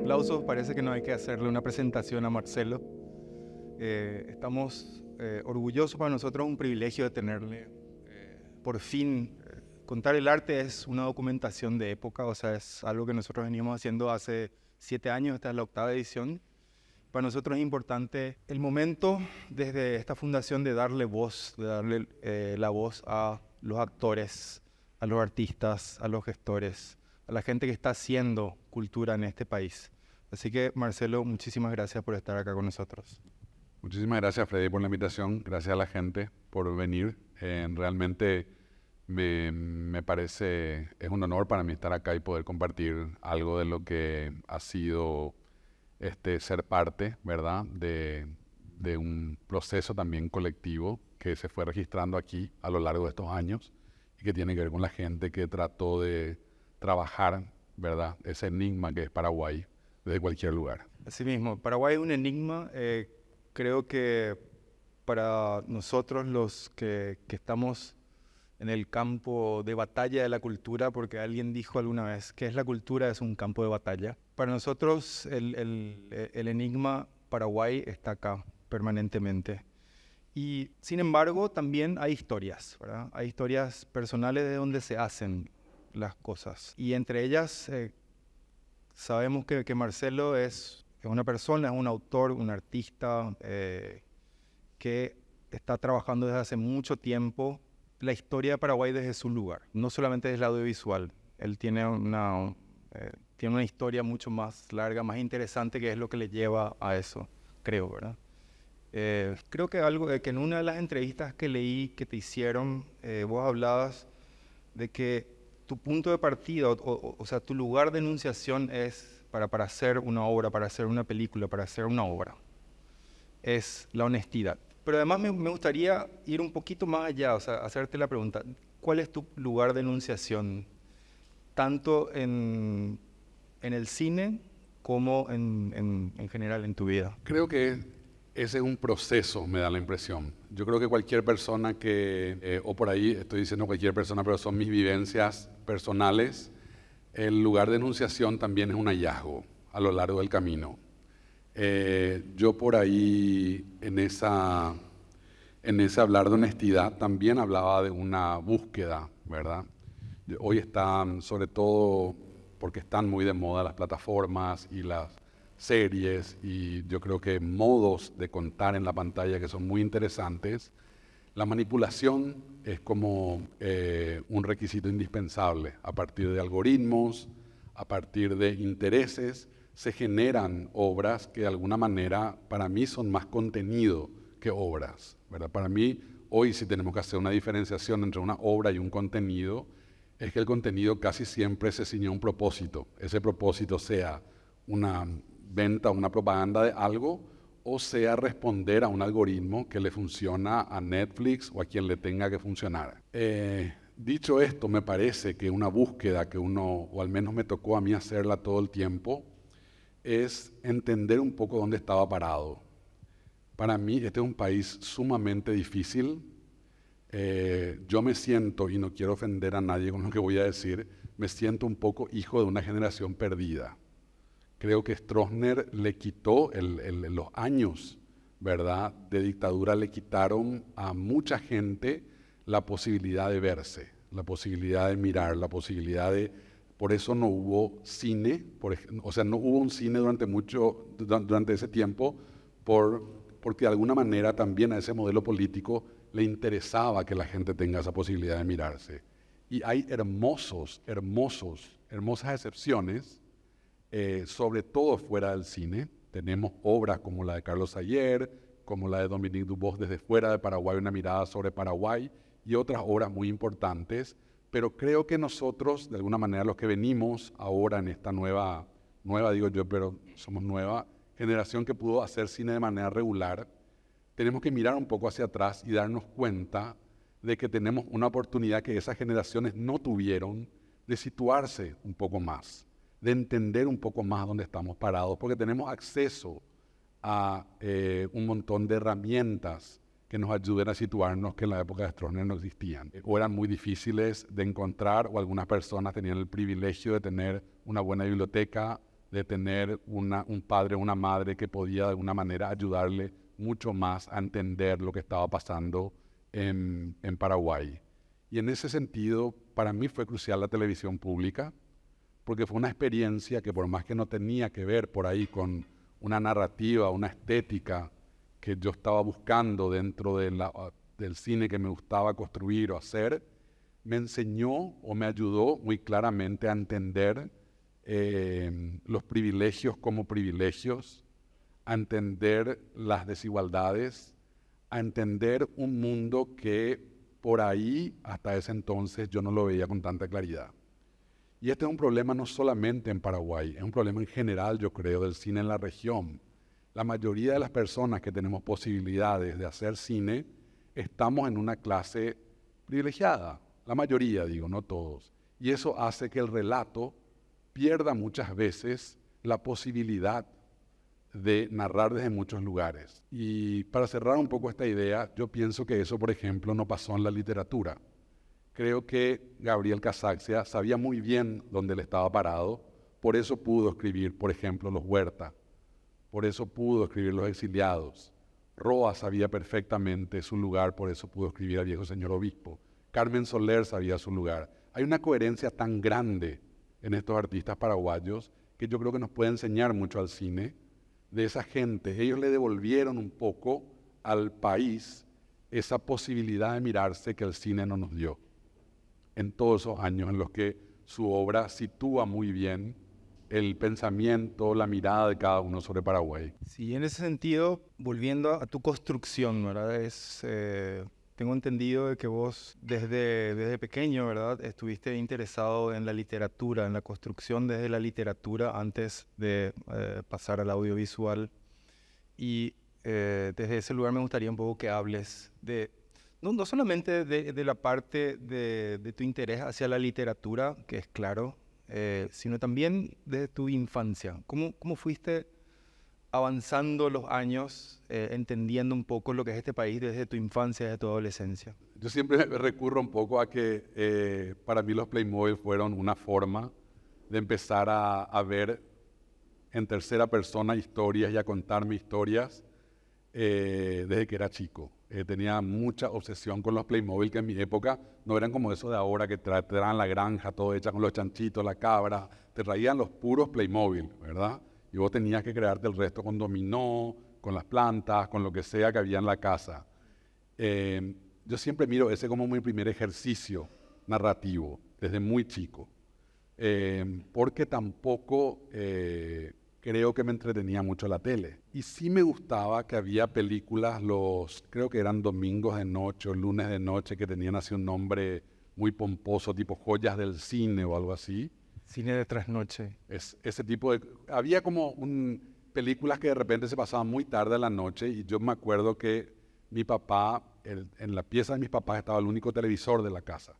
Aplausos. Parece que no hay que hacerle una presentación a Marcelo. Eh, estamos eh, orgullosos para nosotros, un privilegio de tenerle. Eh, por fin, contar el arte es una documentación de época, o sea, es algo que nosotros venimos haciendo hace siete años, esta es la octava edición. Para nosotros es importante el momento desde esta fundación de darle voz, de darle la voz a los actores, a los artistas, a los gestores, a la gente que está haciendo cultura en este país. Así que, Marcelo, muchísimas gracias por estar acá con nosotros. Muchísimas gracias, Freddy, por la invitación. Gracias a la gente por venir. Eh, realmente me, parece, es un honor para mí estar acá y poder compartir algo de lo que ha sido este, ser parte, ¿verdad?, de, de un proceso también colectivo que se fue registrando aquí a lo largo de estos años y que tiene que ver con la gente que trató de trabajar, ¿verdad? Ese enigma que es Paraguay desde cualquier lugar. Así mismo, Paraguay es un enigma. Eh, creo que para nosotros los que, estamos en el campo de batalla de la cultura, porque alguien dijo alguna vez que es la cultura, es un campo de batalla. Para nosotros el, enigma Paraguay está acá permanentemente. Y sin embargo también hay historias, Hay historias personales de donde se hacen las cosas. Y entre ellas eh, sabemos que, Marcelo es, una persona, es un autor, un artista eh, que está trabajando desde hace mucho tiempo la historia de Paraguay desde su lugar, no solamente desde el audiovisual. Él tiene una, eh, tiene una historia mucho más larga, más interesante, que es lo que le lleva a eso, creo, ¿verdad? creo que algo que en una de las entrevistas que leí que te hicieron, vos hablabas de que tu punto de partida, o, sea, tu lugar de enunciación es para, para hacer una obra, para hacer una película, para hacer una obra. Es la honestidad. Pero además me, gustaría ir un poquito más allá, o sea, hacerte la pregunta, ¿cuál es tu lugar de enunciación? Tanto en, en el cine como en, en, en general en tu vida. Creo que ese es un proceso, me da la impresión. Yo creo que cualquier persona que, eh, o por ahí estoy diciendo cualquier persona, pero son mis vivencias personales, el lugar de enunciación también es un hallazgo a lo largo del camino. Eh, yo por ahí, en, esa, en ese hablar de honestidad, también hablaba de una búsqueda, ¿verdad? Hoy están, sobre todo porque están muy de moda las plataformas y las series y yo creo que modos de contar en la pantalla que son muy interesantes, la manipulación es como eh, un requisito indispensable. A partir de algoritmos, a partir de intereses, se generan obras que de alguna manera para mí son más contenido que obras. ¿verdad? Para mí, hoy si tenemos que hacer una diferenciación entre una obra y un contenido, es que el contenido casi siempre se ciñe a un propósito. Ese propósito sea una venta, una propaganda de algo, o sea responder a un algoritmo que le funciona a Netflix o a quien le tenga que funcionar. Eh, dicho esto, me parece que una búsqueda que uno, o al menos me tocó a mí hacerla todo el tiempo, es entender un poco dónde estaba parado. Para mí este es un país sumamente difícil. Eh, yo me siento, y no quiero ofender a nadie con lo que voy a decir, me siento un poco hijo de una generación perdida. Creo que Stroessner le quitó los años, ¿verdad? De dictadura le quitaron a mucha gente la posibilidad de verse, la posibilidad de mirar, la posibilidad de... Por eso no hubo cine, o sea, no hubo un cine durante mucho, durante ese tiempo, por, porque de alguna manera también a ese modelo político le interesaba que la gente tenga esa posibilidad de mirarse. Y hay hermosos, hermosos, hermosas excepciones eh, sobre todo fuera del cine. Tenemos obras como la de Carlos Ayer, como la de Dominique Dubois, desde fuera de Paraguay, una mirada sobre Paraguay y otras obras muy importantes. Pero creo que nosotros, de alguna manera, los que venimos ahora en esta nueva, nueva digo yo, pero somos nueva generación que pudo hacer cine de manera regular, tenemos que mirar un poco hacia atrás y darnos cuenta de que tenemos una oportunidad que esas generaciones no tuvieron de situarse un poco más de entender un poco más dónde estamos parados, porque tenemos acceso a eh, un montón de herramientas que nos ayuden a situarnos que en la época de Stroessner no existían, o eran muy difíciles de encontrar, o algunas personas tenían el privilegio de tener una buena biblioteca, de tener un padre o una madre que podía de alguna manera ayudarle mucho más a entender lo que estaba pasando en, en Paraguay. Y en ese sentido, para mí fue crucial la televisión pública, porque fue una experiencia que por más que no tenía que ver por ahí con una narrativa, una estética que yo estaba buscando dentro ah, del cine que me gustaba construir o hacer, me enseñó o me ayudó muy claramente a entender eh, los privilegios como privilegios, a entender las desigualdades, a entender un mundo que por ahí hasta ese entonces yo no lo veía con tanta claridad. Y este es un problema no solamente en Paraguay, es un problema en general, yo creo, del cine en la región. La mayoría de las personas que tenemos posibilidades de hacer cine estamos en una clase privilegiada, la mayoría digo, no todos. Y eso hace que el relato pierda muchas veces la posibilidad de narrar desde muchos lugares. Y para cerrar un poco esta idea, yo pienso que eso, por ejemplo, no pasó en la literatura. Creo que Gabriel Casaxia sabía muy bien dónde le estaba parado, por eso pudo escribir, por ejemplo, Los Huerta, por eso pudo escribir Los Exiliados. Roa sabía perfectamente su lugar, por eso pudo escribir al viejo señor obispo. Carmen Soler sabía su lugar. Hay una coherencia tan grande en estos artistas paraguayos que yo creo que nos puede enseñar mucho al cine de esa gente. Ellos le devolvieron un poco al país esa posibilidad de mirarse que el cine no nos dio en todos esos años en los que su obra sitúa muy bien el pensamiento, la mirada de cada uno sobre Paraguay. Sí, en ese sentido, volviendo a tu construcción, ¿verdad? Es, eh, tengo entendido de que vos desde, desde pequeño, ¿verdad? Estuviste interesado en la literatura, en la construcción desde la literatura antes de eh, pasar al audiovisual. Y eh, desde ese lugar me gustaría un poco que hables de no, no solamente de, la parte de, tu interés hacia la literatura, que es claro, eh, sino también de tu infancia. ¿Cómo, fuiste avanzando los años, eh, entendiendo un poco lo que es este país desde tu infancia, desde tu adolescencia? Yo siempre recurro un poco a que eh, para mí los Playmobil fueron una forma de empezar a, a ver en tercera persona historias y a contarme historias desde que era chico. Eh, tenía mucha obsesión con los Playmobil, que en mi época no eran como eso de ahora, que te traían la granja todo hecha con los chanchitos, la cabra. Te traían los puros Playmobil, ¿verdad? Y vos tenías que crearte el resto con dominó, con las plantas, con lo que sea que había en la casa. Em, yo siempre miro ese como mi primer ejercicio narrativo, desde muy chico. Em, porque tampoco eh, creo que me entretenía mucho la tele. Y sí me gustaba que había películas los, creo que eran domingos de noche o lunes de noche, que tenían así un nombre muy pomposo, tipo joyas del cine o algo así. Cine de trasnoche. Es, ese tipo de... Había como un, películas que de repente se pasaban muy tarde a la noche y yo me acuerdo que mi papá, en la pieza de mis papás estaba el único televisor de la casa.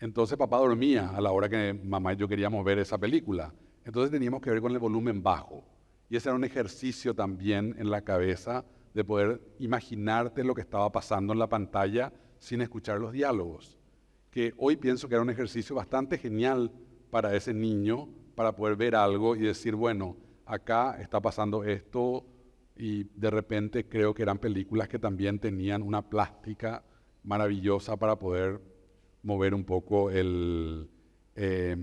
Entonces papá dormía a la hora que mamá y yo queríamos ver esa película. Entonces teníamos que ver con el volumen bajo. Y ese era un ejercicio también en la cabeza de poder imaginarte lo que estaba pasando en la pantalla sin escuchar los diálogos. Que hoy pienso que era un ejercicio bastante genial para ese niño, para poder ver algo y decir, bueno, acá está pasando esto y de repente creo que eran películas que también tenían una plástica maravillosa para poder mover un poco el, eh,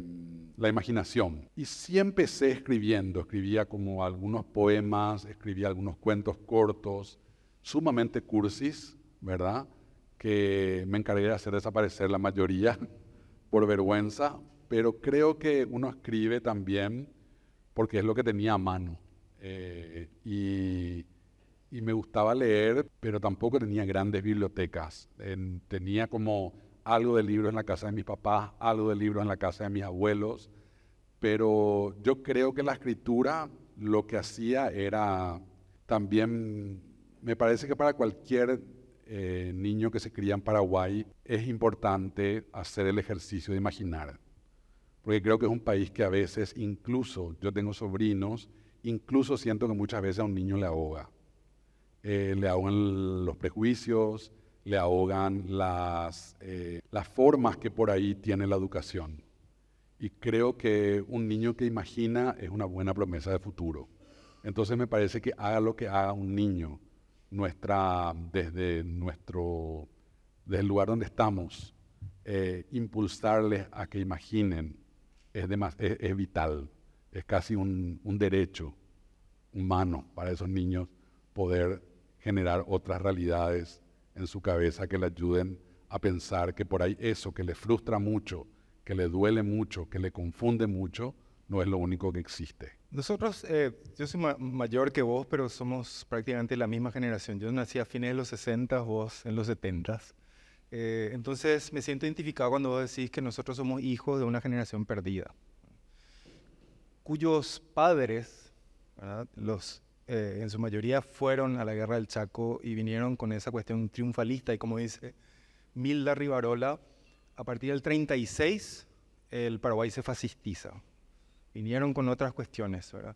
la imaginación. Y sí empecé escribiendo, escribía como algunos poemas, escribía algunos cuentos cortos, sumamente cursis, ¿verdad? Que me encargué de hacer desaparecer la mayoría por vergüenza, pero creo que uno escribe también porque es lo que tenía a mano. Eh, y, me gustaba leer, pero tampoco tenía grandes bibliotecas. tenía como algo de libros en la casa de mis papás, algo de libros en la casa de mis abuelos, pero yo creo que la escritura lo que hacía era también, me parece que para cualquier eh, niño que se cría en Paraguay es importante hacer el ejercicio de imaginar, porque creo que es un país que a veces, incluso yo tengo sobrinos, incluso siento que muchas veces a un niño le ahoga, eh, le ahogan los prejuicios, le ahogan eh, las, formas que por ahí tiene la educación. Y creo que un niño que imagina es una buena promesa de futuro. Entonces me parece que haga lo que haga un niño, nuestra, desde, nuestro, desde el lugar donde estamos, eh, impulsarles a que imaginen es, vital, es casi un derecho humano para esos niños poder generar otras realidades en su cabeza que le ayuden a pensar que por ahí eso que le frustra mucho, que le duele mucho, que le confunde mucho, no es lo único que existe. Nosotros, eh, yo soy mayor que vos, pero somos prácticamente la misma generación. Yo nací a fines de los 60, vos en los 70. Eh, entonces me siento identificado cuando vos decís que nosotros somos hijos de una generación perdida, cuyos padres, los eh, en su mayoría fueron a la guerra del Chaco y vinieron con esa cuestión triunfalista. Y como dice Milda Rivarola, a partir del 36 el Paraguay se fascistiza. Vinieron con otras cuestiones, ¿verdad?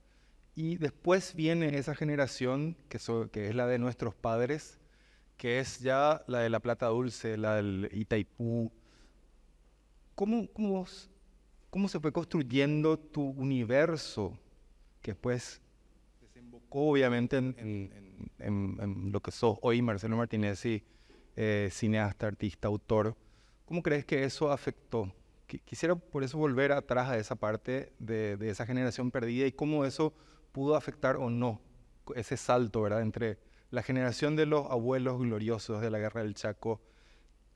Y después viene esa generación que, que es la de nuestros padres, que es ya la de la Plata Dulce, la del Itaipú. ¿Cómo, cómo, cómo se fue construyendo tu universo que después obviamente en, lo que sos hoy, Marcelo Martínez, y, eh, cineasta, artista, autor, ¿cómo crees que eso afectó? Quisiera por eso volver atrás a esa parte de, de esa generación perdida y cómo eso pudo afectar o no ese salto, ¿verdad? Entre la generación de los abuelos gloriosos de la guerra del Chaco,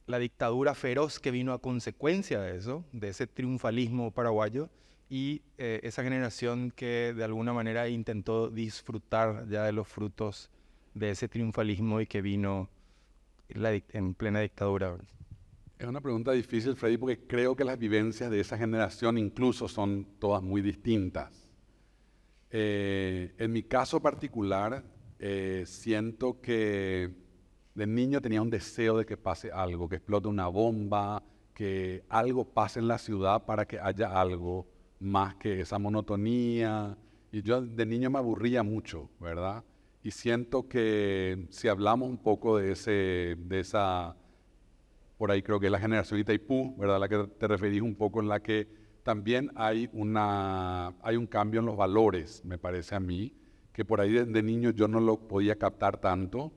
la dictadura feroz que vino a consecuencia de eso, de ese triunfalismo paraguayo, y eh, esa generación que de alguna manera intentó disfrutar ya de los frutos de ese triunfalismo y que vino en, plena dictadura. Es una pregunta difícil, Freddy, porque creo que las vivencias de esa generación incluso son todas muy distintas. Eh, en mi caso particular, eh, siento que de niño tenía un deseo de que pase algo, que explote una bomba, que algo pase en la ciudad para que haya algo más que esa monotonía. Y yo de niño me aburría mucho, ¿verdad? Y siento que si hablamos un poco de, ese, de esa, por ahí creo que es la generación Itaipú, ¿verdad? La que te referís un poco en la que también hay, una, hay un cambio en los valores, me parece a mí, que por ahí de, niño yo no lo podía captar tanto,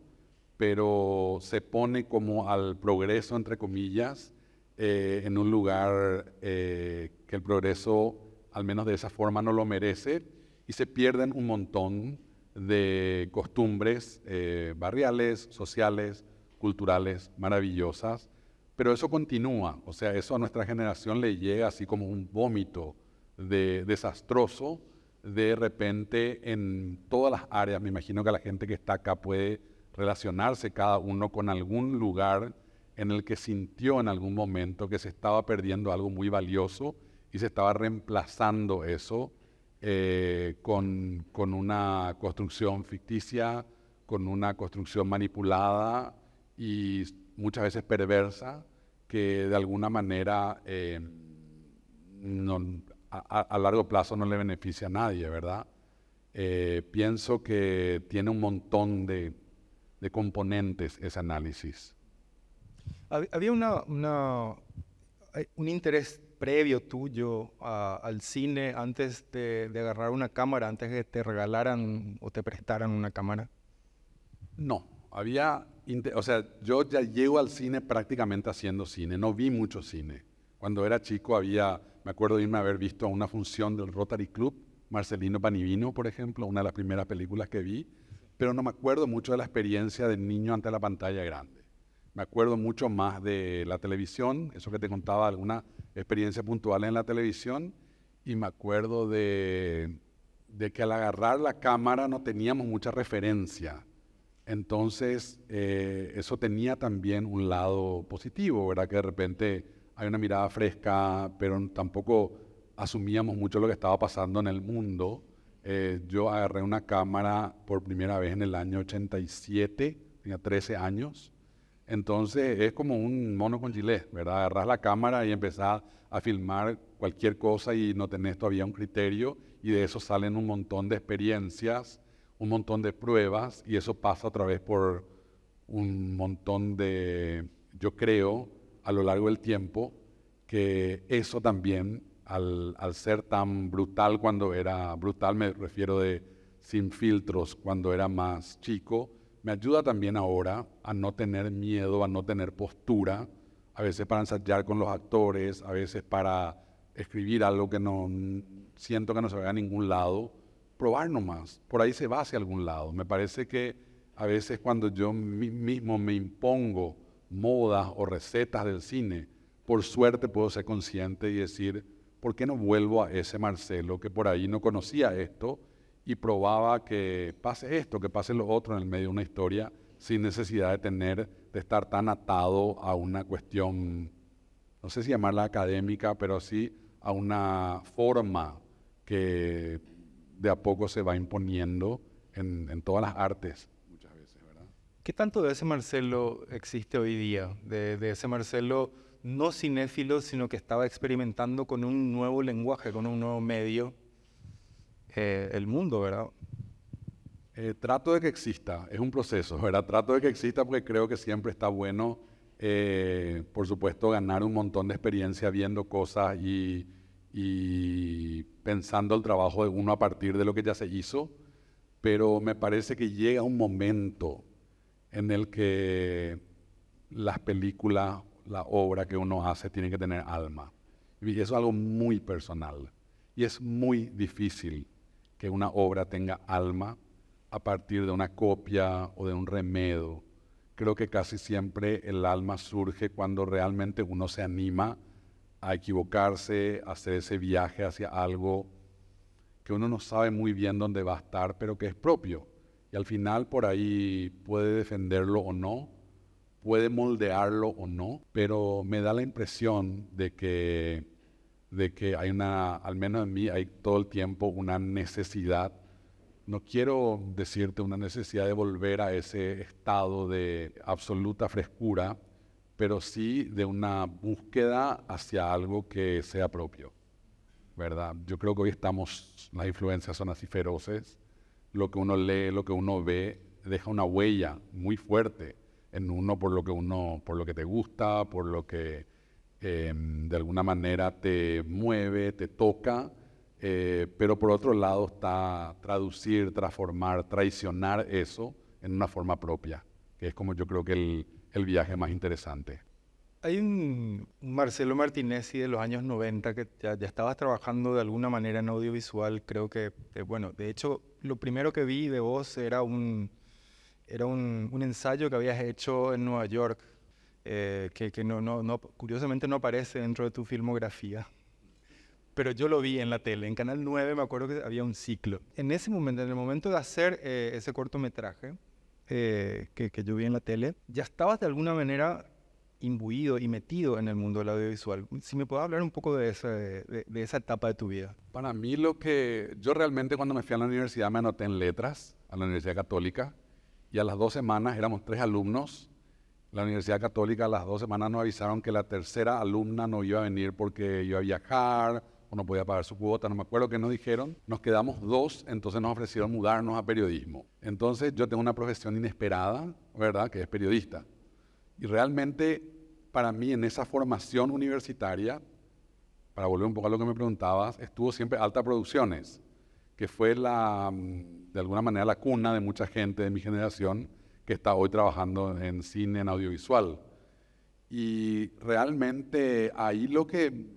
pero se pone como al progreso, entre comillas, eh, en un lugar eh, que el progreso al menos de esa forma no lo merece, y se pierden un montón de costumbres eh, barriales, sociales, culturales, maravillosas, pero eso continúa, o sea, eso a nuestra generación le llega así como un vómito de, desastroso de repente en todas las áreas. Me imagino que la gente que está acá puede relacionarse cada uno con algún lugar en el que sintió en algún momento que se estaba perdiendo algo muy valioso y se estaba reemplazando eso eh, con, con, una construcción ficticia, con una construcción manipulada y muchas veces perversa que de alguna manera eh, a, largo plazo no le beneficia a nadie, ¿verdad? Eh, pienso que tiene un montón de, de componentes ese análisis. Había un interés previo tuyo al cine antes de, agarrar una cámara, antes de que te regalaran o te prestaran una cámara? No, había, o sea, yo ya llego al cine prácticamente haciendo cine, no vi mucho cine. Cuando era chico había, me acuerdo de irme a haber visto una función del Rotary Club, Marcelino Panivino, por ejemplo, una de las primeras películas que vi, pero no me acuerdo mucho de la experiencia del niño ante la pantalla grande. Me acuerdo mucho más de la televisión, eso que te contaba, alguna experiencia puntual en la televisión y me acuerdo de, que al agarrar la cámara no teníamos mucha referencia. Entonces, eh, eso tenía también un lado positivo, ¿verdad? Que de repente hay una mirada fresca, pero tampoco asumíamos mucho lo que estaba pasando en el mundo. Eh, yo agarré una cámara por primera vez en el año 87, tenía 13 años, entonces es como un mono con gilet, ¿verdad? Agarras la cámara y empezás a filmar cualquier cosa y no tenés todavía un criterio y de eso salen un montón de experiencias, un montón de pruebas y eso pasa a través por un montón de, yo creo, a lo largo del tiempo, que eso también, al, al ser tan brutal cuando era brutal, me refiero de sin filtros, cuando era más chico, me ayuda también ahora a no tener miedo, a no tener postura, a veces para ensayar con los actores, a veces para escribir algo que no siento que no se vaya a ningún lado, probar nomás, por ahí se va hacia algún lado. Me parece que a veces cuando yo mismo me impongo modas o recetas del cine, por suerte puedo ser consciente y decir, ¿por qué no vuelvo a ese Marcelo que por ahí no conocía esto? y probaba que pase esto, que pase lo otro en el medio de una historia sin necesidad de tener, de estar tan atado a una cuestión, no sé si llamarla académica, pero sí a una forma que de a poco se va imponiendo en, todas las artes muchas veces, ¿verdad? ¿Qué tanto de ese Marcelo existe hoy día? De, de ese Marcelo no cinéfilo, sino que estaba experimentando con un nuevo lenguaje, con un nuevo medio eh, el mundo, ¿verdad? Eh, trato de que exista, es un proceso, ¿verdad? Trato de que exista porque creo que siempre está bueno, eh, por supuesto, ganar un montón de experiencia viendo cosas y, y, pensando el trabajo de uno a partir de lo que ya se hizo, pero me parece que llega un momento en el que las películas, la obra que uno hace tiene que tener alma. Y eso es algo muy personal y es muy difícil que una obra tenga alma a partir de una copia o de un remedo. Creo que casi siempre el alma surge cuando realmente uno se anima a equivocarse, a hacer ese viaje hacia algo que uno no sabe muy bien dónde va a estar, pero que es propio. Y al final por ahí puede defenderlo o no, puede moldearlo o no, pero me da la impresión de que de que hay una, al menos en mí, hay todo el tiempo una necesidad. No quiero decirte una necesidad de volver a ese estado de absoluta frescura, pero sí de una búsqueda hacia algo que sea propio, ¿verdad? Yo creo que hoy estamos, las influencias son así feroces, lo que uno lee, lo que uno ve, deja una huella muy fuerte en uno por lo que uno, por lo que te gusta, por lo que Em, de alguna manera te mueve, te toca, eh, pero por otro lado está traducir, transformar, traicionar eso en una forma propia, que es como yo creo que el, viaje más interesante. Hay un Marcelo y de los años 90 que ya, estabas trabajando de alguna manera en audiovisual, creo que, eh, bueno, de hecho lo primero que vi de vos era un, era un ensayo que habías hecho en Nueva York eh, que, curiosamente no aparece dentro de tu filmografía. Pero yo lo vi en la tele, en Canal 9 me acuerdo que había un ciclo. En ese momento, en el momento de hacer eh, ese cortometraje eh, que, yo vi en la tele, ya estabas de alguna manera imbuido y metido en el mundo del audiovisual. Si me puedes hablar un poco de esa, de, esa etapa de tu vida. Para mí lo que yo realmente cuando me fui a la universidad me anoté en letras, a la Universidad Católica, y a las dos semanas éramos tres alumnos la Universidad Católica las dos semanas nos avisaron que la tercera alumna no iba a venir porque iba a viajar o no podía pagar su cuota, no me acuerdo qué nos dijeron. Nos quedamos dos, entonces nos ofrecieron mudarnos a periodismo. Entonces yo tengo una profesión inesperada, ¿verdad? Que es periodista. Y realmente para mí en esa formación universitaria, para volver un poco a lo que me preguntabas, estuvo siempre Alta Producciones, que fue la, mm, de alguna manera la cuna de mucha gente de mi generación que está hoy trabajando en cine, en audiovisual. Y realmente ahí lo que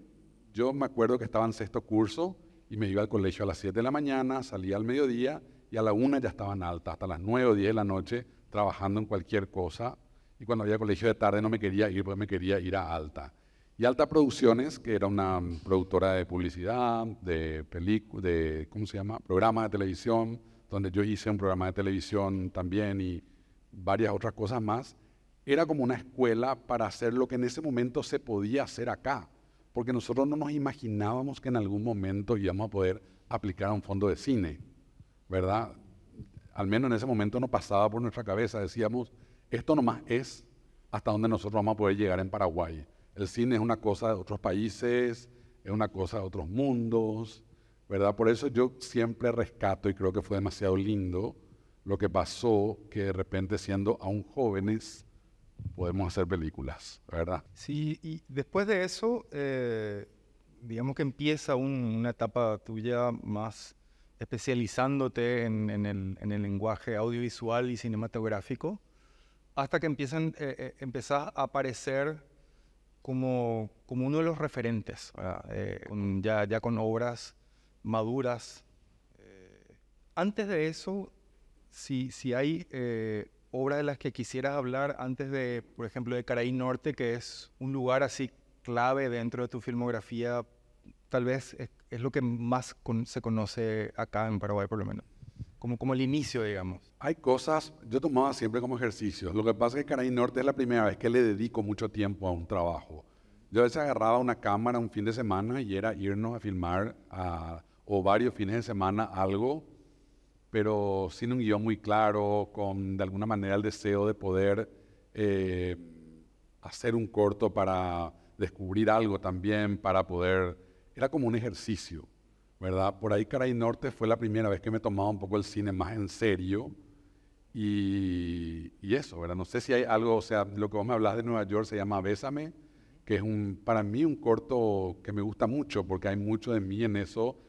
yo me acuerdo que estaba en sexto curso y me iba al colegio a las 7 de la mañana, salía al mediodía y a la 1 ya estaban alta hasta las 9 o 10 de la noche trabajando en cualquier cosa. Y cuando había colegio de tarde no me quería ir, pues me quería ir a Alta. Y Alta Producciones, que era una productora de publicidad, de películas, de, ¿cómo se llama? Programa de televisión, donde yo hice un programa de televisión también y varias otras cosas más, era como una escuela para hacer lo que en ese momento se podía hacer acá, porque nosotros no nos imaginábamos que en algún momento íbamos a poder aplicar a un fondo de cine, ¿verdad? Al menos en ese momento no pasaba por nuestra cabeza, decíamos, esto nomás es hasta donde nosotros vamos a poder llegar en Paraguay. El cine es una cosa de otros países, es una cosa de otros mundos, ¿verdad? Por eso yo siempre rescato y creo que fue demasiado lindo lo que pasó que de repente siendo aún jóvenes podemos hacer películas, ¿verdad? Sí, y después de eso, eh, digamos que empieza una etapa tuya más especializándote en, el, lenguaje audiovisual y cinematográfico, hasta que empiezan, eh, eh, a aparecer como, como uno de los referentes, ya, ya con obras maduras. antes de eso, si, hay eh, obras de las que quisieras hablar antes de, por ejemplo, de Caraí Norte, que es un lugar así clave dentro de tu filmografía, tal vez es, lo que más se conoce acá en Paraguay, por lo menos. Como, como el inicio, digamos. Hay cosas, yo tomaba siempre como ejercicio. Lo que pasa es que Caraí Norte es la primera vez que le dedico mucho tiempo a un trabajo. Yo a veces agarraba una cámara un fin de semana y era irnos a filmar o varios fines de semana algo pero sin un guión muy claro, con de alguna manera el deseo de poder eh, hacer un corto para descubrir algo también, para poder... Era como un ejercicio, ¿verdad? Por ahí Caray Norte fue la primera vez que me tomaba un poco el cine más en serio y, y eso, ¿verdad? No sé si hay algo, o sea, lo que vos me hablas de Nueva York se llama Bésame, que es un, para mí un corto que me gusta mucho porque hay mucho de mí en eso,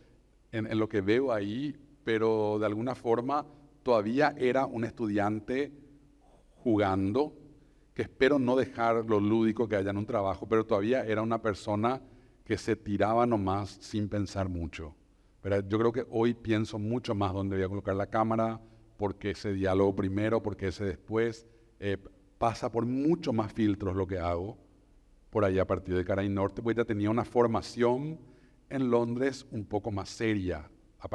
en, en lo que veo ahí pero de alguna forma todavía era un estudiante jugando, que espero no dejar lo lúdico que haya en un trabajo, pero todavía era una persona que se tiraba nomás sin pensar mucho. Pero yo creo que hoy pienso mucho más dónde voy a colocar la cámara, porque ese diálogo primero, porque ese después. Eh, pasa por mucho más filtros lo que hago por ahí a partir de Caray Norte, porque ya tenía una formación en Londres un poco más seria, a,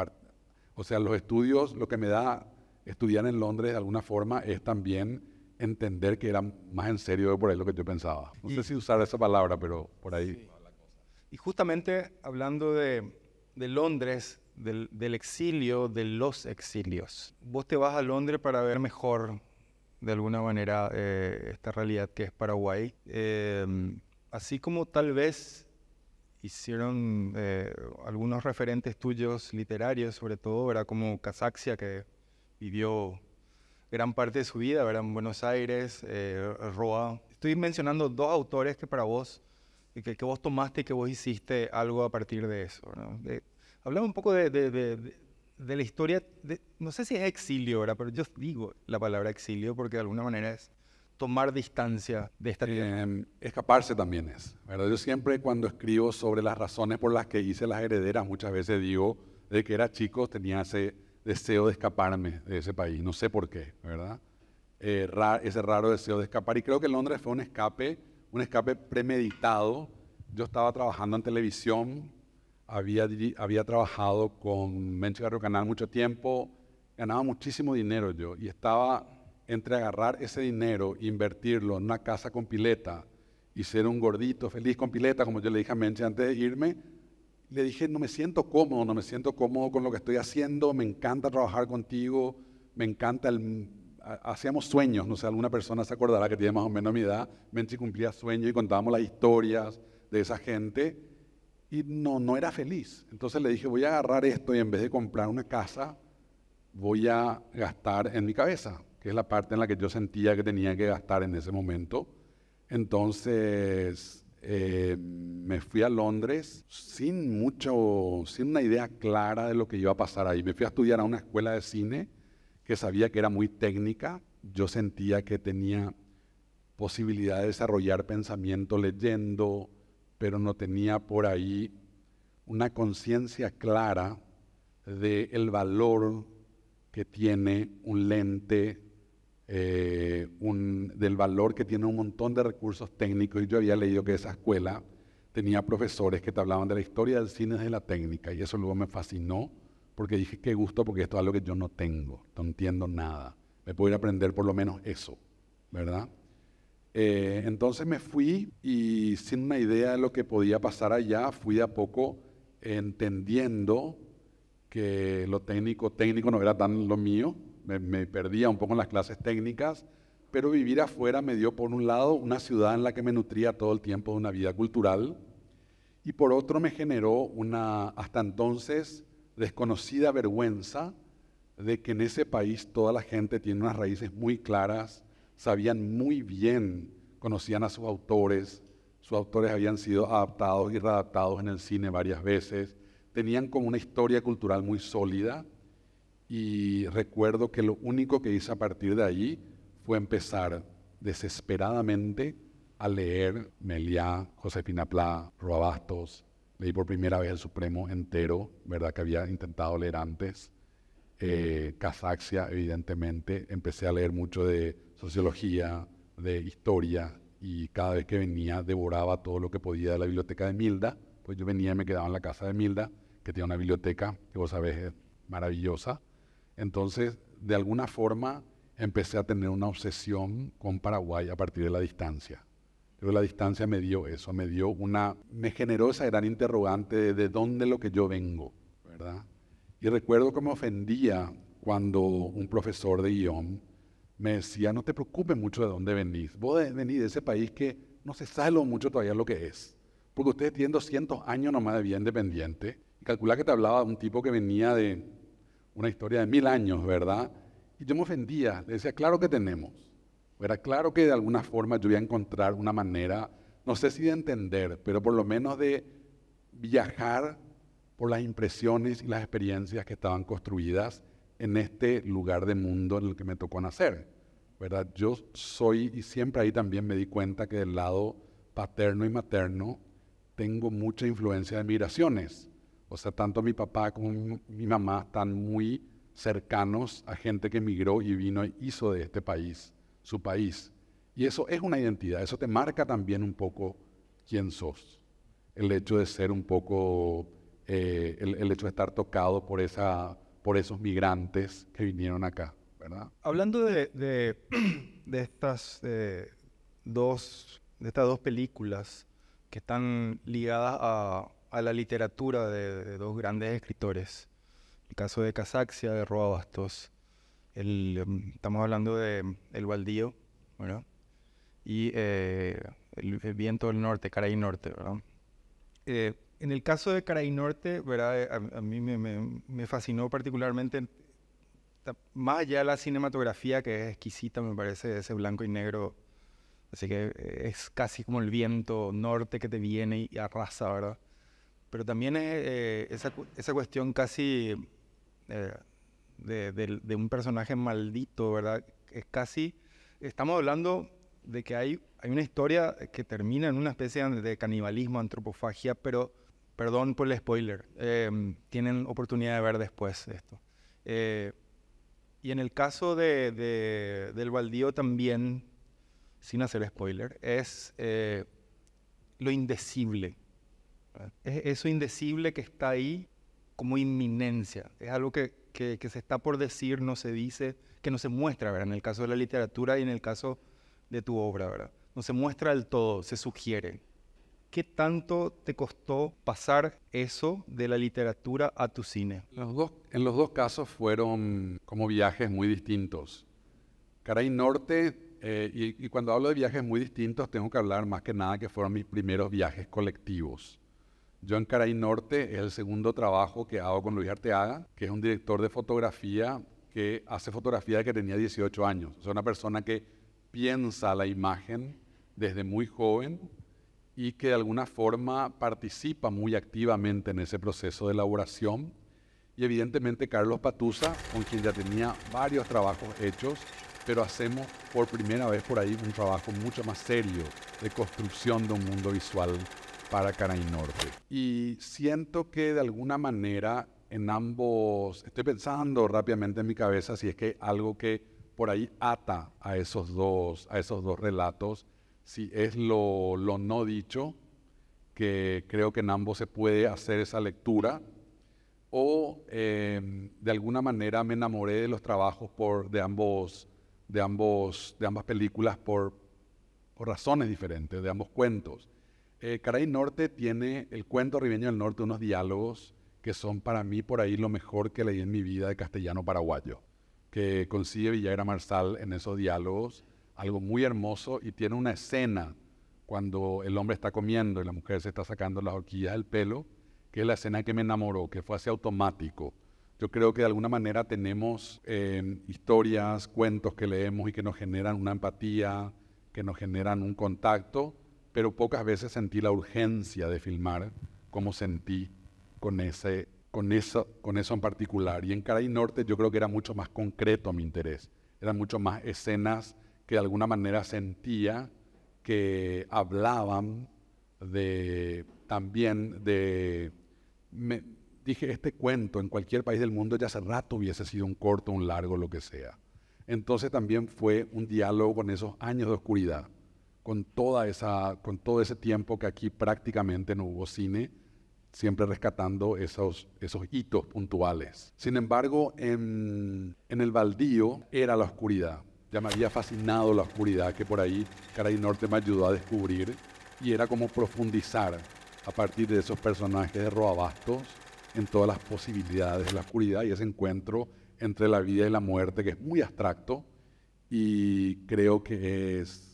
o sea, los estudios, lo que me da estudiar en Londres de alguna forma es también entender que era más en serio de por ahí lo que yo pensaba. No sé si usar esa palabra, pero por ahí. Y justamente hablando de, Londres, del, exilio, de los exilios, vos te vas a Londres para ver mejor, de alguna manera, eh, esta realidad que es Paraguay. Eh, así como tal vez hicieron eh, algunos referentes tuyos literarios, sobre todo, era Como Casaxia, que vivió gran parte de su vida, ¿verdad? En Buenos Aires, eh, Roa. Estoy mencionando dos autores que para vos, que, que, vos tomaste y que vos hiciste algo a partir de eso, hablaba un poco de, la historia, no sé si es exilio, ahora Pero yo digo la palabra exilio porque de alguna manera es tomar distancia de esta em, escaparse también es. ¿verdad? Yo siempre cuando escribo sobre las razones por las que hice las herederas, muchas veces digo, de que era chico tenía ese deseo de escaparme de ese país, no sé por qué, ¿verdad? Eh, ese raro deseo de escapar. Y creo que Londres fue un escape, un escape premeditado. Yo estaba trabajando en televisión, había, había trabajado con Menche Canal mucho tiempo, ganaba muchísimo dinero yo y estaba entre agarrar ese dinero, invertirlo en una casa con pileta y ser un gordito feliz con pileta, como yo le dije a Menche antes de irme, le dije, no me siento cómodo, no me siento cómodo con lo que estoy haciendo, me encanta trabajar contigo, me encanta Hacíamos sueños, no sé, alguna persona se acordará que tiene más o menos mi edad, Menche cumplía sueños y contábamos las historias de esa gente y no, no era feliz. Entonces le dije, voy a agarrar esto y en vez de comprar una casa, voy a gastar en mi cabeza que es la parte en la que yo sentía que tenía que gastar en ese momento. Entonces eh, me fui a Londres sin mucho, sin una idea clara de lo que iba a pasar ahí. Me fui a estudiar a una escuela de cine que sabía que era muy técnica. Yo sentía que tenía posibilidad de desarrollar pensamiento leyendo, pero no tenía por ahí una conciencia clara del el valor que tiene un lente eh, del valor que tiene un montón de recursos técnicos y yo había leído que esa escuela tenía profesores que te hablaban de la historia del cine desde la técnica y eso luego me fascinó porque dije qué gusto porque esto es algo que yo no tengo, no entiendo nada, me puedo ir a aprender por lo menos eso, ¿verdad? Eh, entonces me fui y sin una idea de lo que podía pasar allá, fui a poco entendiendo que lo técnico técnico no era tan lo mío, me, perdía un poco en las clases técnicas, pero vivir afuera me dio, por un lado, una ciudad en la que me nutría todo el tiempo de una vida cultural, y por otro me generó una, hasta entonces, desconocida vergüenza de que en ese país toda la gente tiene unas raíces muy claras, sabían muy bien, conocían a sus autores, sus autores habían sido adaptados y readaptados en el cine varias veces, tenían como una historia cultural muy sólida y recuerdo que lo único que hice a partir de allí fue empezar desesperadamente a leer Meliá, Josefina Pla, Roabastos. Leí por primera vez el Supremo entero, ¿verdad? Que había intentado leer antes. Eh, Casaxia, evidentemente. Empecé a leer mucho de sociología, de historia, y cada vez que venía devoraba todo lo que podía de la biblioteca de Milda. Pues yo venía y me quedaba en la casa de Milda, que tiene una biblioteca, que vos sabés es maravillosa. Entonces, de alguna forma, empecé a tener una obsesión con Paraguay a partir de la distancia. Pero la distancia me dio eso, me dio una, me generó esa gran interrogante de, dónde lo que yo vengo, ¿verdad? Y recuerdo que me ofendía cuando un profesor de guión me decía, no te preocupes mucho de dónde venís, vos venís de ese país que no se sabe lo mucho todavía lo que es, porque ustedes tienen 200 años nomás de vida independiente, y que te hablaba de un tipo que venía de una historia de mil años, ¿verdad? Y yo me ofendía, le decía, claro que tenemos. Era claro que de alguna forma yo voy a encontrar una manera, no sé si de entender, pero por lo menos de viajar por las impresiones y las experiencias que estaban construidas en este lugar de mundo en el que me tocó nacer. ¿verdad? Yo soy, y siempre ahí también me di cuenta que del lado paterno y materno tengo mucha influencia de migraciones. O sea, tanto mi papá como mi, mamá están muy cercanos a gente que emigró y vino y hizo de este país su país. Y eso es una identidad, eso te marca también un poco quién sos. El hecho de ser un poco, eh, el, hecho de estar tocado por, esa, por esos migrantes que vinieron acá, ¿verdad? Hablando de, estas, dos, de estas dos películas que están ligadas a a la literatura de, dos grandes escritores. El caso de Casaxia, de Roa Bastos. Em, estamos hablando de em, El Baldío, ¿verdad? Y eh, el, Viento del Norte, Caray Norte, ¿verdad? Eh, en el caso de Caray Norte, ¿verdad? Eh, a, mí me, me, fascinó particularmente, más allá de la cinematografía que es exquisita, me parece, ese blanco y negro. Así que es casi como el viento norte que te viene y arrasa, ¿verdad? pero también es eh, esa, esa, cuestión casi eh, de, un personaje maldito, ¿verdad? Es casi, estamos hablando de que hay, hay una historia que termina en una especie de canibalismo, antropofagia, pero perdón por el spoiler, em, tienen oportunidad de ver después esto. Eh, y en el caso de, del baldío también, sin hacer spoiler, es lo indecible es eso indecible que está ahí como inminencia. Es algo que, se está por decir, no se dice, que no se muestra, ¿verdad? En el caso de la literatura y en el caso de tu obra, ¿verdad? No se muestra del todo, se sugiere. ¿Qué tanto te costó pasar eso de la literatura a tu cine? en los dos casos fueron como viajes muy distintos. Caray Norte, eh, y cuando hablo de viajes muy distintos, tengo que hablar más que nada que fueron mis primeros viajes colectivos yo en Caray Norte es el segundo trabajo que hago con Luis Arteaga, que es un director de fotografía que hace fotografía que tenía 18 años. Es una persona que piensa la imagen desde muy joven y que de alguna forma participa muy activamente en ese proceso de elaboración. Y evidentemente Carlos Patusa, con quien ya tenía varios trabajos hechos, pero hacemos por primera vez por ahí un trabajo mucho más serio de construcción de un mundo visual para Paracaray Norte. Y siento que de alguna manera en ambos, estoy pensando rápidamente en mi cabeza si es que algo que por ahí ata a esos dos, a esos dos relatos, si es lo, lo no dicho, que creo que en ambos se puede hacer esa lectura, o em, de alguna manera me enamoré de los trabajos por, de, ambos, de, ambos, de ambas películas por razones diferentes, de ambos cuentos. Eh, Caray Norte tiene el cuento ribeño del norte, unos diálogos que son para mí por ahí lo mejor que leí en mi vida de castellano paraguayo, que consigue Villagra Marsal en esos diálogos, algo muy hermoso y tiene una escena cuando el hombre está comiendo y la mujer se está sacando las horquillas del pelo, que es la escena que me enamoró, que fue así automático. Yo creo que de alguna manera tenemos em, historias, cuentos que leemos y que nos generan una empatía, que nos generan un contacto pero pocas veces sentí la urgencia de filmar como sentí con, ese, con, eso, con eso en particular. Y en Caray Norte yo creo que era mucho más concreto mi interés, eran mucho más escenas que de alguna manera sentía que hablaban de también de... dije, este cuento en cualquier país del mundo ya hace rato hubiese sido un corto, un largo, lo que sea. Entonces también fue un diálogo con esos años de oscuridad con, toda esa, con todo ese tiempo que aquí prácticamente no hubo cine, siempre rescatando esos, esos hitos puntuales. Sin embargo, en, el baldío era la oscuridad. Ya me había fascinado la oscuridad que por ahí Caray Norte me ayudó a descubrir y era como profundizar a partir de esos personajes de Roabastos en todas las posibilidades de la oscuridad y ese encuentro entre la vida y la muerte que es muy abstracto y creo que es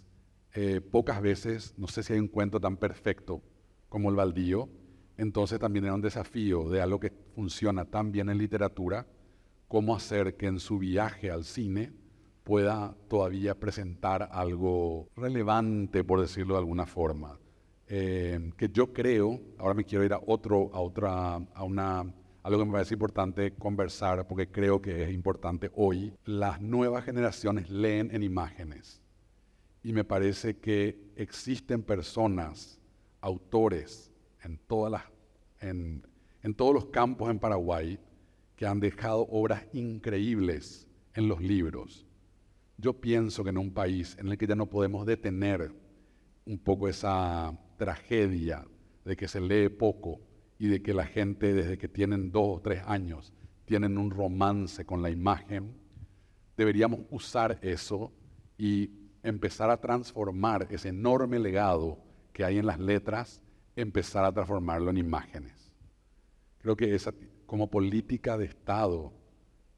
eh, pocas veces, no sé si hay un cuento tan perfecto como el baldío, entonces también era un desafío de algo que funciona tan bien en literatura, cómo hacer que en su viaje al cine pueda todavía presentar algo relevante, por decirlo de alguna forma. Em, que yo creo, ahora me quiero ir a otro, a otra, a una, algo que me parece importante conversar, porque creo que es importante hoy, las nuevas generaciones leen en imágenes. Y me parece que existen personas, autores, en, todas las, en, todos los campos en Paraguay que han dejado obras increíbles en los libros. Yo pienso que en un país en el que ya no podemos detener un poco esa tragedia de que se lee poco y de que la gente desde que tienen dos o tres años tienen un romance con la imagen, deberíamos usar eso y empezar a transformar ese enorme legado que hay en las letras, empezar a transformarlo en imágenes. Creo que esa, como política de Estado,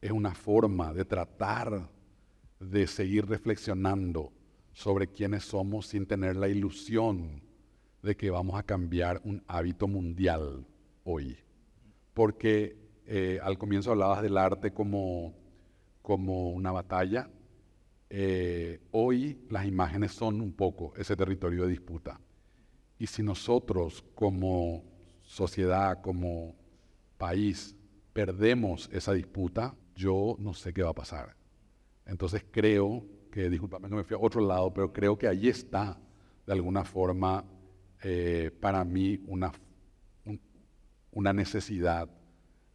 es una forma de tratar de seguir reflexionando sobre quiénes somos sin tener la ilusión de que vamos a cambiar un hábito mundial hoy. Porque eh, al comienzo hablabas del arte como una batalla, eh, hoy las imágenes son un poco ese territorio de disputa. Y si nosotros como sociedad, como país, perdemos esa disputa, yo no sé qué va a pasar. Entonces creo que, disculpame que me fui a otro lado, pero creo que ahí está, de alguna forma, eh, para mí una, una necesidad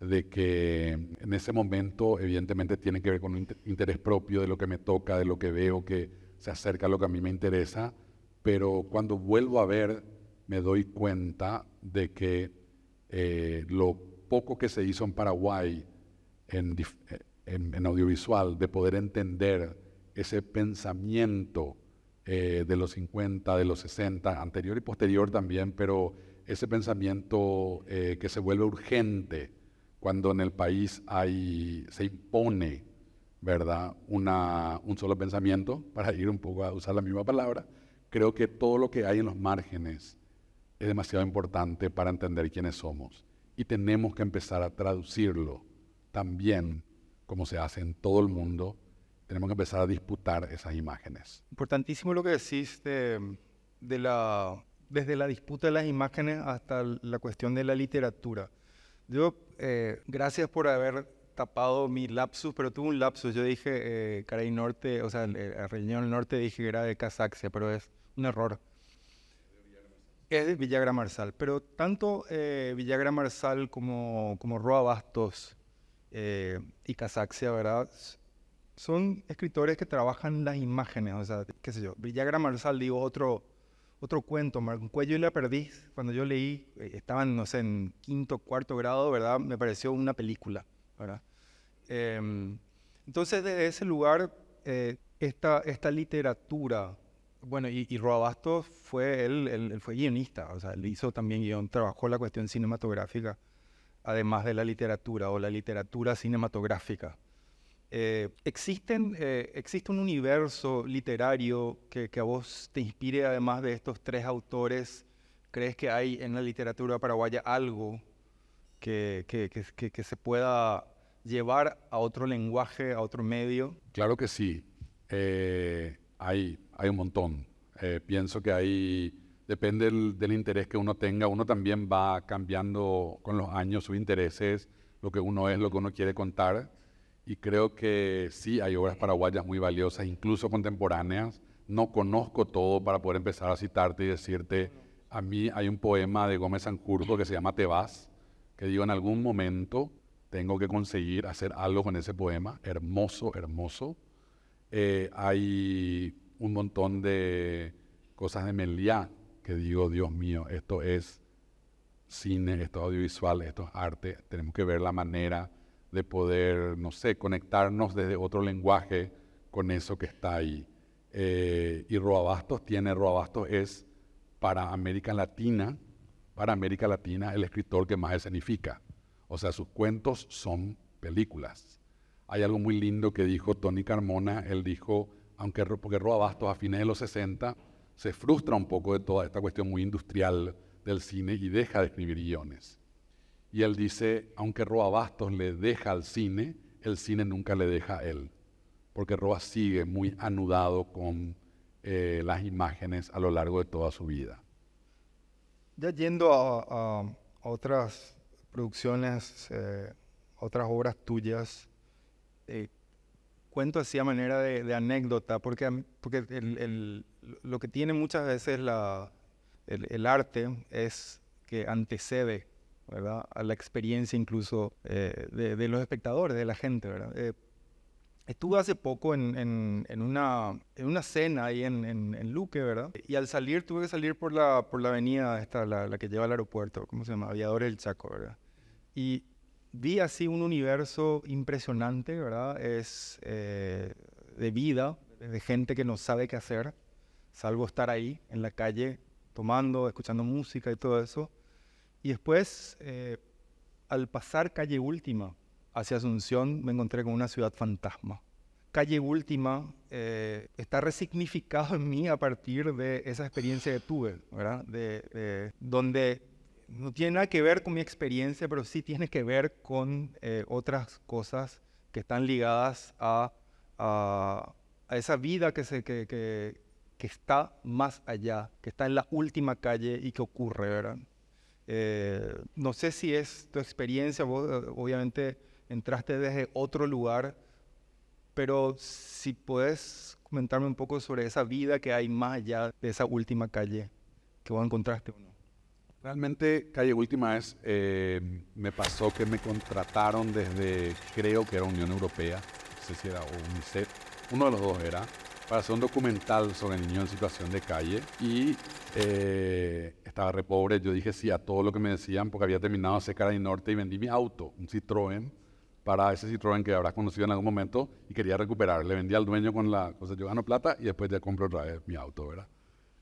de que en ese momento evidentemente tiene que ver con un interés propio de lo que me toca, de lo que veo que se acerca a lo que a mí me interesa, pero cuando vuelvo a ver me doy cuenta de que eh, lo poco que se hizo en Paraguay en, eh, audiovisual, de poder entender ese pensamiento eh, de los 50, de los 60, anterior y posterior también, pero ese pensamiento que se vuelve urgente, cuando en el país hay, se impone ¿verdad? un solo pensamiento, para ir un poco a usar la misma palabra, creo que todo lo que hay en los márgenes es demasiado importante para entender quiénes somos. Y tenemos que empezar a traducirlo también, como se hace en todo el mundo. Tenemos que empezar a disputar esas imágenes. Importantísimo lo que decís de la, desde la disputa de las imágenes hasta la cuestión de la literatura. Yo, eh, gracias por haber tapado mi lapsus, pero tuve un lapsus. Yo dije eh, Caray Norte, o sea, eh, Reunión Norte dije que era de Casaxia, pero es un error. Es de Villagra Marsal, pero tanto eh, Villagra Marsal como, como Roa Bastos y Casaxia, ¿verdad? Son escritores que trabajan las imágenes, o sea, qué sé yo. Villagra Marsal, digo, otro otro cuento, Marco Cuello y la perdiz. Cuando yo leí, eh, estaban, no sé, en quinto, cuarto grado, ¿verdad? Me pareció una película, ¿verdad? Em, entonces, desde ese lugar, eh, esta, literatura, bueno, y, y Roabasto fue, él, fue guionista, o sea, él hizo también guión, trabajó la cuestión cinematográfica, además de la literatura, o la literatura cinematográfica, eh, ¿existen, eh, ¿Existe un universo literario que, a vos te inspire, además de estos tres autores? ¿Crees que hay en la literatura paraguaya algo que, que, se pueda llevar a otro lenguaje, a otro medio? Claro que sí. Eh, hay, hay un montón. pienso que hay, depende del interés que uno tenga, uno también va cambiando con los años sus intereses, lo que uno es, lo que uno quiere contar. Y creo que sí, hay obras paraguayas muy valiosas, incluso contemporáneas. No conozco todo para poder empezar a citarte y decirte, a mí hay un poema de Gómez Sanjurjo que se llama Te vas, que digo, en algún momento tengo que conseguir hacer algo con ese poema, hermoso, hermoso. Eh, hay un montón de cosas de Meliá que digo, Dios mío, esto es cine, esto es audiovisual, esto es arte, tenemos que ver la manera de poder, no sé, conectarnos desde otro lenguaje con eso que está ahí. Eh, y Roabastos tiene, Roabastos es para América Latina, para América Latina el escritor que más escenifica. O sea, sus cuentos son películas. Hay algo muy lindo que dijo Tony Carmona, él dijo, aunque porque Roabastos a fines de los 60 se frustra un poco de toda esta cuestión muy industrial del cine y deja de escribir guiones. Y él dice, aunque Roa Bastos le deja al cine, el cine nunca le deja a él, porque Roa sigue muy anudado con eh, las imágenes a lo largo de toda su vida. Ya yendo a, otras producciones, eh, otras obras tuyas, eh, cuento así a manera de, anécdota, porque, porque lo que tiene muchas veces el arte es que antecede a la experiencia incluso eh, de, los espectadores, de la gente, ¿verdad? Eh, estuve hace poco en, en, una, en una cena ahí en, en, Luque, ¿verdad? Y al salir tuve que salir por la, por la avenida esta, la, que lleva al aeropuerto, ¿cómo se llama? aviador del Chaco, ¿verdad? Y vi así un universo impresionante, ¿verdad? Es eh, de vida, de gente que no sabe qué hacer, salvo estar ahí en la calle tomando, escuchando música y todo eso. Y después, eh, al pasar calle Última hacia Asunción, me encontré con una ciudad fantasma. Calle Última eh, está resignificado en mí a partir de esa experiencia que tuve, ¿verdad? De, donde no tiene nada que ver con mi experiencia, pero sí tiene que ver con eh, otras cosas que están ligadas a, esa vida que, se, que, que está más allá, que está en la última calle y que ocurre, ¿verdad? Eh, no sé si es tu experiencia, eh, obviamente entraste desde otro lugar, pero si puedes comentarme un poco sobre esa vida que hay más allá de esa última calle que vos encontraste o no. Realmente Calle Última es, eh, me pasó que me contrataron desde, creo que era Unión Europea, no sé si era UNICEF, uno de los dos era, para hacer un documental sobre niños en situación de calle y estaba re yo dije sí a todo lo que me decían porque había terminado de Cara de norte y vendí mi auto, un Citroën, para ese Citroën que habrás conocido en algún momento y quería recuperar. Le vendí al dueño con la cosa, yo gano plata y después ya compro otra vez mi auto, ¿verdad?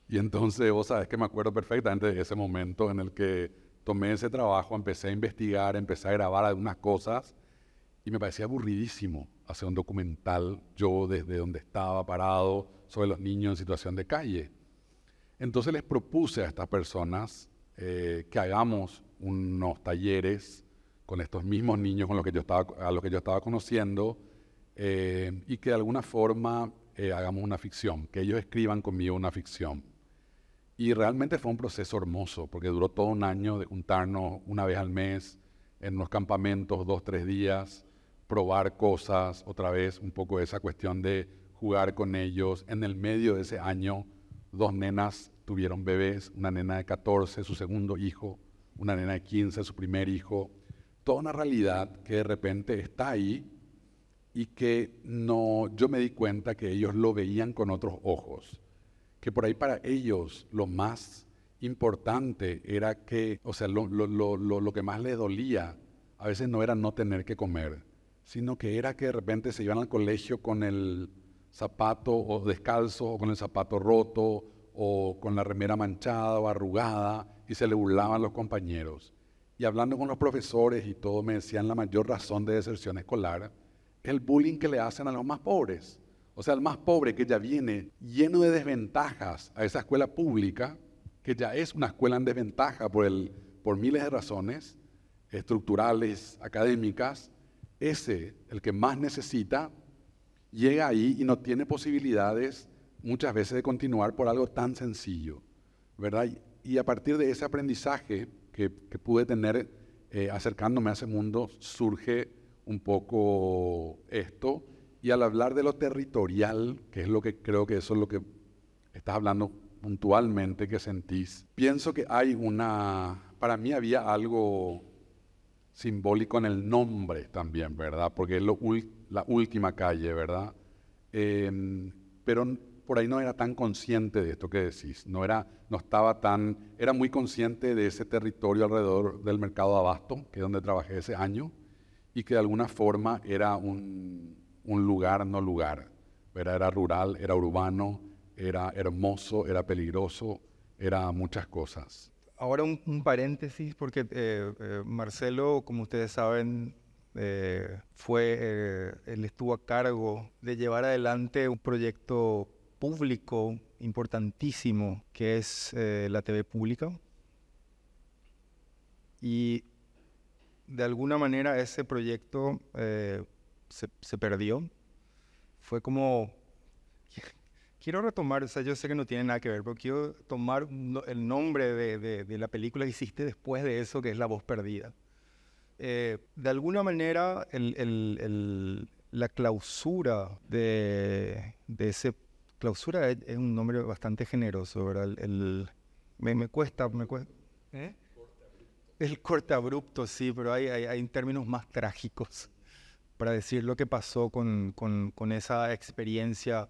Y entonces vos sabes que me acuerdo perfectamente de ese momento en el que tomé ese trabajo, empecé a investigar, empecé a grabar algunas cosas y me parecía aburridísimo hacer un documental yo desde donde estaba parado sobre los niños en situación de calle. Entonces les propuse a estas personas eh, que hagamos unos talleres con estos mismos niños con a los que yo estaba conociendo eh, y que de alguna forma eh, hagamos una ficción, que ellos escriban conmigo una ficción. Y realmente fue un proceso hermoso, porque duró todo un año de juntarnos una vez al mes en unos campamentos, dos, tres días, probar cosas, otra vez un poco esa cuestión de jugar con ellos en el medio de ese año dos nenas tuvieron bebés, una nena de 14, su segundo hijo, una nena de 15, su primer hijo. Toda una realidad que de repente está ahí y que no, yo me di cuenta que ellos lo veían con otros ojos, que por ahí para ellos lo más importante era que, o sea, lo, lo que más les dolía a veces no era no tener que comer, sino que era que de repente se iban al colegio con el zapato o descalzo o con el zapato roto o con la remera manchada o arrugada y se le burlaban los compañeros. Y hablando con los profesores y todo me decían la mayor razón de deserción escolar es el bullying que le hacen a los más pobres. O sea, el más pobre que ya viene lleno de desventajas a esa escuela pública, que ya es una escuela en desventaja por, el, por miles de razones estructurales, académicas, ese, el que más necesita, llega ahí y no tiene posibilidades muchas veces de continuar por algo tan sencillo, ¿verdad? Y a partir de ese aprendizaje que, pude tener eh, acercándome a ese mundo, surge un poco esto. Y al hablar de lo territorial, que es lo que creo que eso es lo que estás hablando puntualmente, que sentís, pienso que hay una, para mí había algo simbólico en el nombre también, ¿verdad? Porque es lo último la última calle, ¿verdad? Em, pero por ahí no era tan consciente de esto que decís, no, era, no estaba tan, era muy consciente de ese territorio alrededor del mercado de abasto, que es donde trabajé ese año, y que de alguna forma era un, lugar no lugar, era, rural, era urbano, era hermoso, era peligroso, era muchas cosas. Ahora un, paréntesis, porque eh, eh, Marcelo, como ustedes saben, eh, fue, eh, él estuvo a cargo de llevar adelante un proyecto público importantísimo que es eh, la TV pública. Y de alguna manera ese proyecto se, perdió. Fue como, quiero retomar, o sea, yo sé que no tiene nada que ver, pero quiero tomar el nombre de, de la película que hiciste después de eso, que es La voz perdida eh, de alguna manera la clausura de, ese... Clausura es, un nombre bastante generoso, ¿verdad? Me, cuesta, me ¿eh? El corte abrupto, sí, pero hay, hay, términos más trágicos para decir lo que pasó con, con, esa experiencia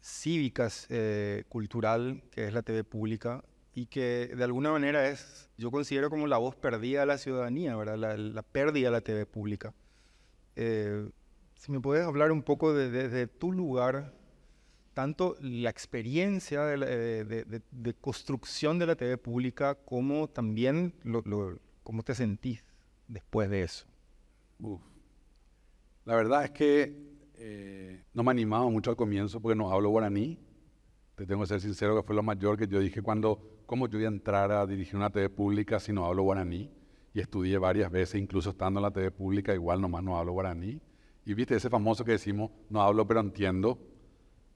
cívica, eh, cultural, que es la TV pública, y que de alguna manera es, yo considero como la voz perdida de la ciudadanía, ¿verdad? La, pérdida de la TV pública. Eh, si me puedes hablar un poco desde de, tu lugar, tanto la experiencia de, eh, construcción de la TV pública como también cómo te sentís después de eso. La verdad es que eh, no me animaba mucho al comienzo porque no hablo guaraní. Te tengo que ser sincero que fue lo mayor que yo dije cuando ¿cómo yo voy a entrar a dirigir una TV pública si no hablo guaraní? Y estudié varias veces, incluso estando en la TV pública, igual nomás no hablo guaraní. Y viste ese famoso que decimos, no hablo pero entiendo.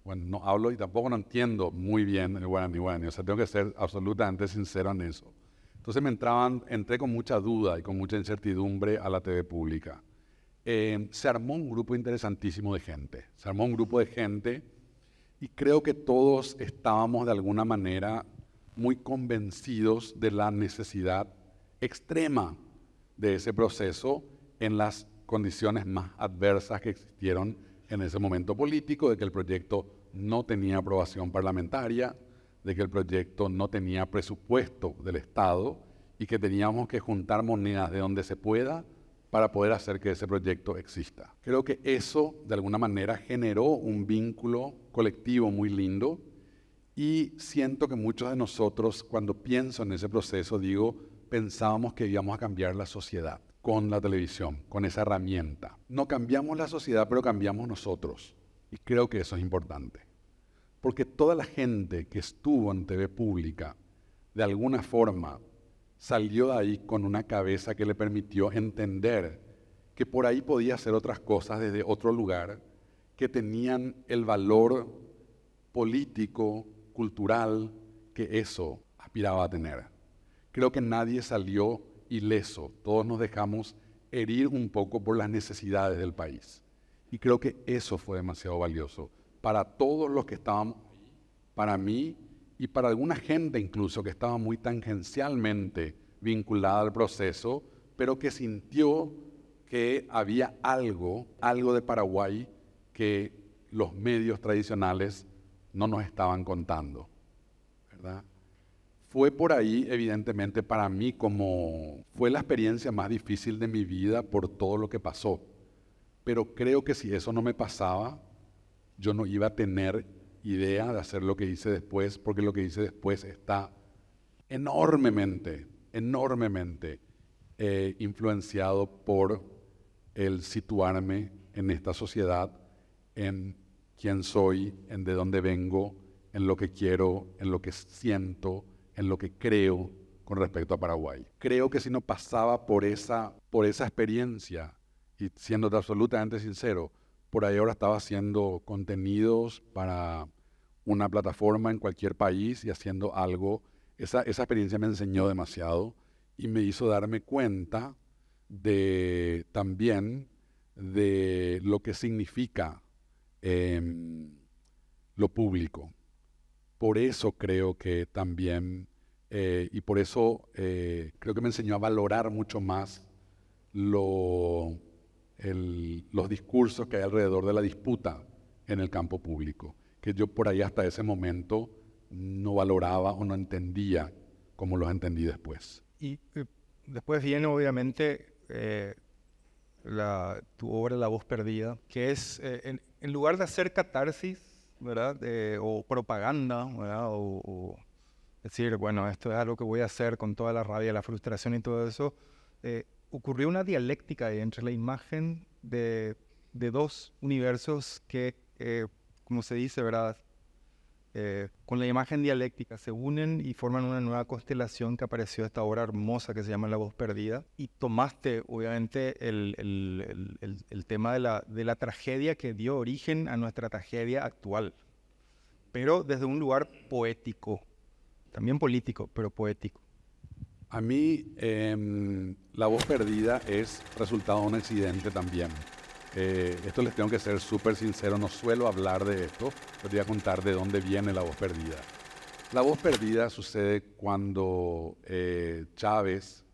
Bueno, no hablo y tampoco no entiendo muy bien el guaraní guaraní. O sea, tengo que ser absolutamente sincero en eso. Entonces me entraban, entré con mucha duda y con mucha incertidumbre a la TV pública. Eh, se armó un grupo interesantísimo de gente. Se armó un grupo de gente y creo que todos estábamos de alguna manera muy convencidos de la necesidad extrema de ese proceso en las condiciones más adversas que existieron en ese momento político, de que el proyecto no tenía aprobación parlamentaria, de que el proyecto no tenía presupuesto del Estado y que teníamos que juntar monedas de donde se pueda para poder hacer que ese proyecto exista. Creo que eso, de alguna manera, generó un vínculo colectivo muy lindo y siento que muchos de nosotros, cuando pienso en ese proceso, digo, pensábamos que íbamos a cambiar la sociedad con la televisión, con esa herramienta. No cambiamos la sociedad, pero cambiamos nosotros. Y creo que eso es importante. Porque toda la gente que estuvo en TV pública, de alguna forma, salió de ahí con una cabeza que le permitió entender que por ahí podía hacer otras cosas desde otro lugar, que tenían el valor político, cultural que eso aspiraba a tener. Creo que nadie salió ileso, todos nos dejamos herir un poco por las necesidades del país. Y creo que eso fue demasiado valioso para todos los que estábamos, para mí y para alguna gente incluso que estaba muy tangencialmente vinculada al proceso, pero que sintió que había algo, algo de Paraguay que los medios tradicionales no nos estaban contando, ¿verdad? Fue por ahí, evidentemente, para mí como fue la experiencia más difícil de mi vida por todo lo que pasó. Pero creo que si eso no me pasaba, yo no iba a tener idea de hacer lo que hice después, porque lo que hice después está enormemente, enormemente eh, influenciado por el situarme en esta sociedad, en quién soy, en de dónde vengo, en lo que quiero, en lo que siento, en lo que creo con respecto a Paraguay. Creo que si no pasaba por esa, por esa experiencia, y siendo absolutamente sincero, por ahí ahora estaba haciendo contenidos para una plataforma en cualquier país y haciendo algo. Esa, esa experiencia me enseñó demasiado y me hizo darme cuenta de también de lo que significa Em, lo público. Por eso creo que también, eh, y por eso eh, creo que me enseñó a valorar mucho más los discursos que hay alrededor de la disputa en el campo público, que yo por ahí hasta ese momento no valoraba o no entendía como los entendí después. Y eh, después viene obviamente tu obra La Voz Perdida, que es, en lugar de hacer catarsis, ¿verdad? o propaganda, ¿verdad? O, decir, bueno, esto es algo que voy a hacer con toda la rabia, la frustración y todo eso, eh, ocurrió una dialéctica entre la imagen de, dos universos que, eh, como se dice, ¿verdad? Eh, con la imagen dialéctica, se unen y forman una nueva constelación que apareció esta obra hermosa que se llama La Voz Perdida. Y tomaste, obviamente, el, tema de la, tragedia que dio origen a nuestra tragedia actual, pero desde un lugar poético, también político, pero poético. A mí, em, La Voz Perdida es resultado de un accidente también. Eh, esto les tengo que ser súper sincero, no suelo hablar de esto, pero voy a contar de dónde viene la voz perdida. La voz perdida sucede cuando eh, Chávez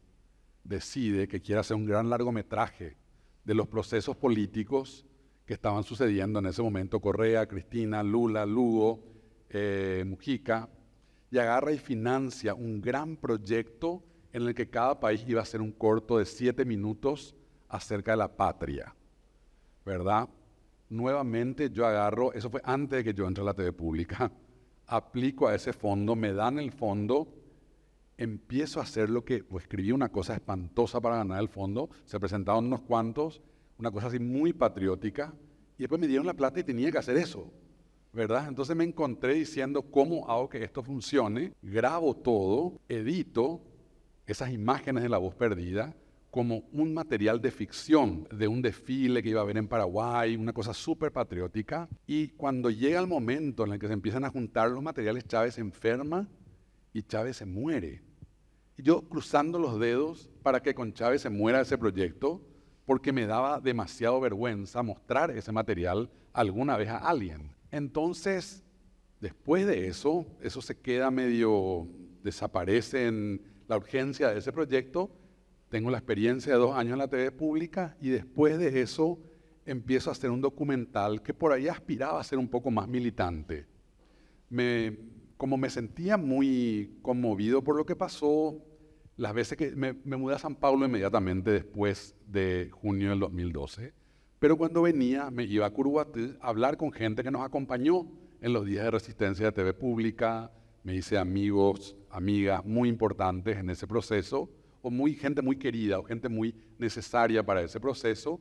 decide que quiere hacer un gran largometraje de los procesos políticos que estaban sucediendo en ese momento, Correa, Cristina, Lula, Lugo, eh, Mujica, y agarra y financia un gran proyecto en el que cada país iba a hacer un corto de siete minutos acerca de la patria. ¿verdad? Nuevamente yo agarro, eso fue antes de que yo entré a la TV pública, aplico a ese fondo, me dan el fondo, empiezo a hacer lo que, escribí una cosa espantosa para ganar el fondo, se presentaron unos cuantos, una cosa así muy patriótica, y después me dieron la plata y tenía que hacer eso, ¿verdad? Entonces me encontré diciendo, ¿cómo hago que esto funcione? Grabo todo, edito esas imágenes de la voz perdida, como un material de ficción, de un desfile que iba a haber en Paraguay, una cosa súper patriótica. Y cuando llega el momento en el que se empiezan a juntar los materiales, Chávez se enferma y Chávez se muere. Y yo cruzando los dedos para que con Chávez se muera ese proyecto, porque me daba demasiado vergüenza mostrar ese material alguna vez a alguien. Entonces, después de eso, eso se queda medio, desaparece en la urgencia de ese proyecto tengo la experiencia de dos años en la TV pública y después de eso empiezo a hacer un documental que por ahí aspiraba a ser un poco más militante. Me, como me sentía muy conmovido por lo que pasó, las veces que me, mudé a San Pablo inmediatamente después de junio del 2012, pero cuando venía me iba a Curuguatí a hablar con gente que nos acompañó en los días de resistencia de TV pública, me hice amigos, amigas muy importantes en ese proceso muy, gente muy querida o gente muy necesaria para ese proceso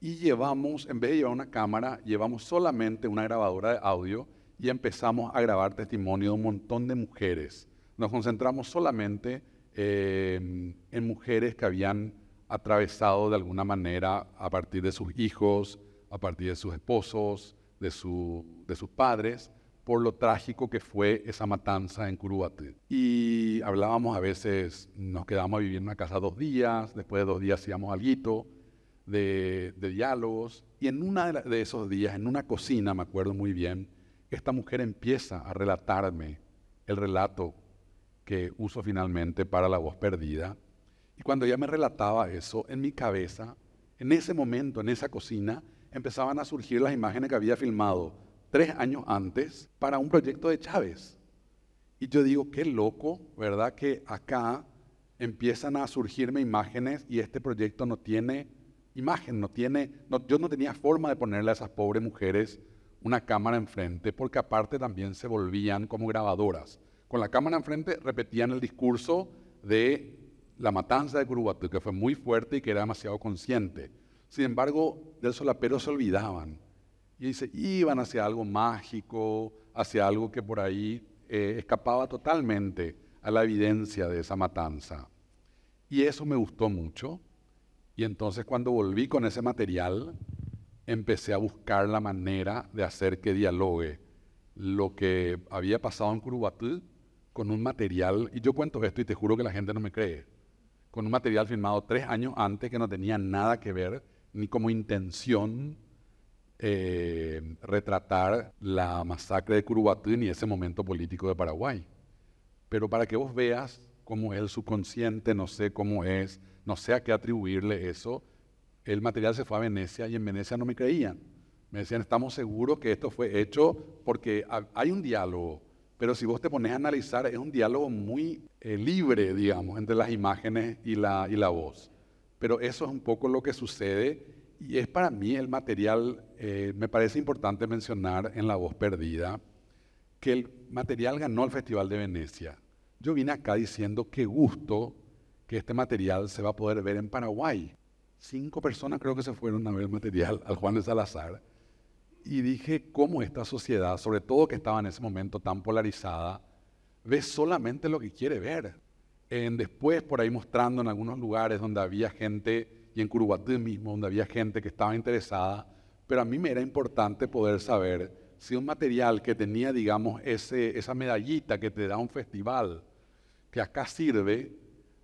y llevamos, en vez de llevar una cámara, llevamos solamente una grabadora de audio y empezamos a grabar testimonio de un montón de mujeres. Nos concentramos solamente em, en mujeres que habían atravesado de alguna manera a partir de sus hijos, a partir de sus esposos, de, de sus padres, por lo trágico que fue esa matanza en Curúbate. Y hablábamos a veces, nos quedábamos a vivir en una casa dos días, después de dos días hacíamos algo de, de, diálogos. Y en una de esos días, en una cocina, me acuerdo muy bien, esta mujer empieza a relatarme el relato que uso finalmente para la voz perdida. Y cuando ella me relataba eso, en mi cabeza, en ese momento, en esa cocina, empezaban a surgir las imágenes que había filmado tres años antes para un proyecto de Chávez. Y yo digo, qué loco, ¿verdad? Que acá empiezan a surgirme imágenes y este proyecto no tiene imagen, no tiene, yo no tenía forma de ponerle a esas pobres mujeres una cámara enfrente, porque aparte también se volvían como grabadoras. Con la cámara enfrente repetían el discurso de la matanza de Curubatú, que fue muy fuerte y que era demasiado consciente. Sin embargo, del solapero se olvidaban. Y dice, iban hacia algo mágico, hacia algo que por ahí eh, escapaba totalmente a la evidencia de esa matanza. Y eso me gustó mucho. Y entonces cuando volví con ese material, empecé a buscar la manera de hacer que dialogue lo que había pasado en Curubatú con un material, y yo cuento esto y te juro que la gente no me cree, con un material filmado tres años antes que no tenía nada que ver ni como intención eh, retratar la masacre de Curubatín y ese momento político de Paraguay. Pero para que vos veas cómo es el subconsciente, no sé cómo es, no sé a qué atribuirle eso, el material se fue a Venecia y en Venecia no me creían. Me decían, estamos seguros que esto fue hecho porque hay un diálogo, pero si vos te pones a analizar, es un diálogo muy eh, libre, digamos, entre las imágenes y y la voz. Pero eso es un poco lo que sucede y es para mí el material, eh, me parece importante mencionar en La Voz Perdida, que el material ganó el Festival de Venecia. Yo vine acá diciendo qué gusto que este material se va a poder ver en Paraguay. Cinco personas creo que se fueron a ver el material al Juan de Salazar. Y dije cómo esta sociedad, sobre todo que estaba en ese momento tan polarizada, ve solamente lo que quiere ver. En, después, por ahí mostrando en algunos lugares donde había gente y en Curubatú mismo, donde había gente que estaba interesada, pero a mí me era importante poder saber si un material que tenía, digamos, esa medallita que te da un festival, que acá sirve,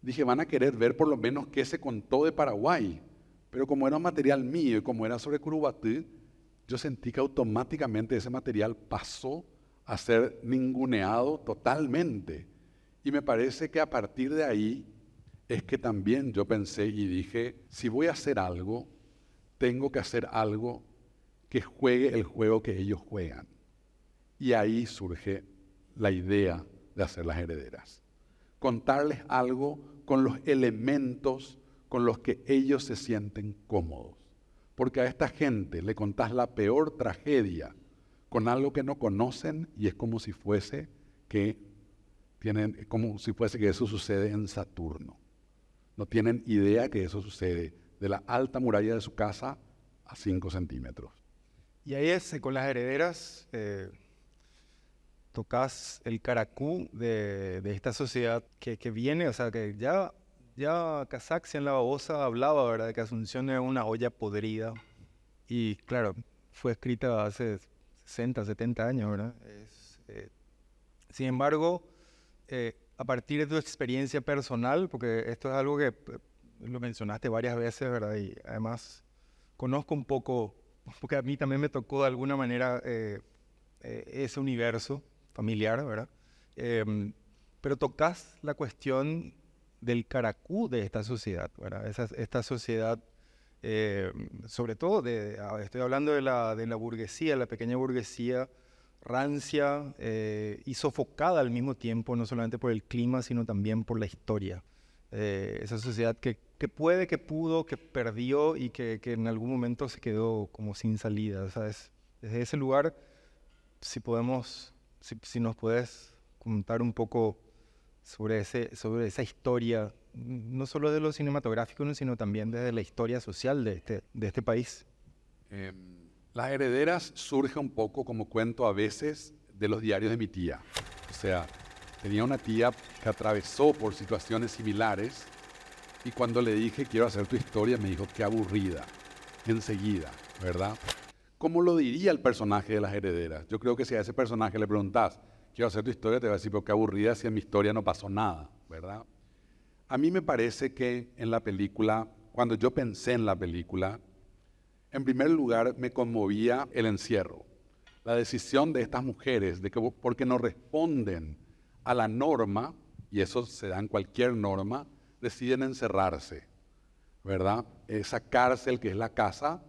dije, van a querer ver por lo menos qué se contó de Paraguay. Pero como era un material mío y como era sobre Curubatú, yo sentí que automáticamente ese material pasó a ser ninguneado totalmente. Y me parece que a partir de ahí es que también yo pensé y dije, si voy a hacer algo, tengo que hacer algo que juegue el juego que ellos juegan. Y ahí surge la idea de hacer las herederas. Contarles algo con los elementos con los que ellos se sienten cómodos. Porque a esta gente le contás la peor tragedia con algo que no conocen y es como si fuese que tienen, como si fuese que eso sucede en Saturno. No tienen idea que eso sucede de la alta muralla de su casa a 5 centímetros. Y ahí es, eh, con las herederas, eh, tocas el caracú de, esta sociedad que, que, viene, o sea, que ya, ya en la babosa hablaba, ¿verdad?, de que Asunción es una olla podrida. Y claro, fue escrita hace 60, 70 años, ¿verdad? Eh, sin embargo, a partir de tu experiencia personal, porque esto es algo que eh, lo mencionaste varias veces, ¿verdad? Y además conozco un poco, porque a mí también me tocó de alguna manera eh, eh, ese universo familiar, ¿verdad? Em, pero tocas la cuestión del caracú de esta sociedad, ¿verdad? esta sociedad, sobre todo, ah, estoy hablando de la burguesía, la pequeña burguesía, rancia eh, y sofocada al mismo tiempo, no solamente por el clima, sino también por la historia. Eh, esa sociedad que, que, puede, que pudo, que perdió y que, que, en algún momento se quedó como sin salida. ¿sabes? Desde ese lugar, si podemos, si, si nos puedes contar un poco sobre, ese, sobre esa historia, no solo de lo cinematográfico, sino también desde la historia social de este, de este país. Em, las herederas surge un poco como cuento a veces de los diarios de mi tía. O sea, tenía una tía que atravesó por situaciones similares y cuando le dije quiero hacer tu historia me dijo qué aburrida, enseguida, ¿verdad? ¿Cómo lo diría el personaje de las herederas? Yo creo que si a ese personaje le preguntas quiero hacer tu historia, te va a decir, pero qué aburrida si en mi historia no pasó nada, ¿verdad? A mí me parece que en la película, cuando yo pensé en la película, en primer lugar, me conmovía el encierro, la decisión de estas mujeres, de que, porque no responden a la norma, y eso se da en cualquier norma, deciden encerrarse, ¿verdad? Esa cárcel que es la casa,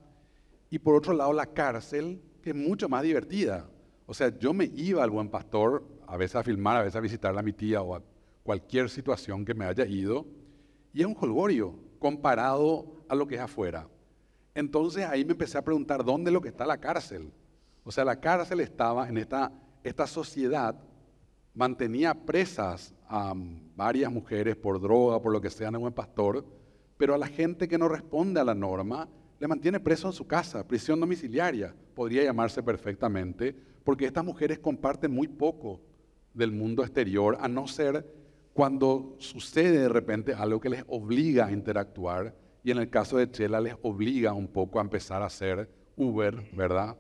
y por otro lado la cárcel que es mucho más divertida. O sea, yo me iba al buen pastor a veces a filmar, a veces a visitar a mi tía o a cualquier situación que me haya ido, y es un jolgorio comparado a lo que es afuera. Entonces ahí me empecé a preguntar dónde lo que está la cárcel. O sea, la cárcel estaba en esta, sociedad, mantenía presas a varias mujeres por droga, por lo que sea, en buen pastor, pero a la gente que no responde a la norma, le mantiene preso en su casa, prisión domiciliaria, podría llamarse perfectamente, porque estas mujeres comparten muy poco del mundo exterior, a no ser cuando sucede de repente algo que les obliga a interactuar y en el caso de Chela les obliga un poco a empezar a hacer Uber, ¿verdad?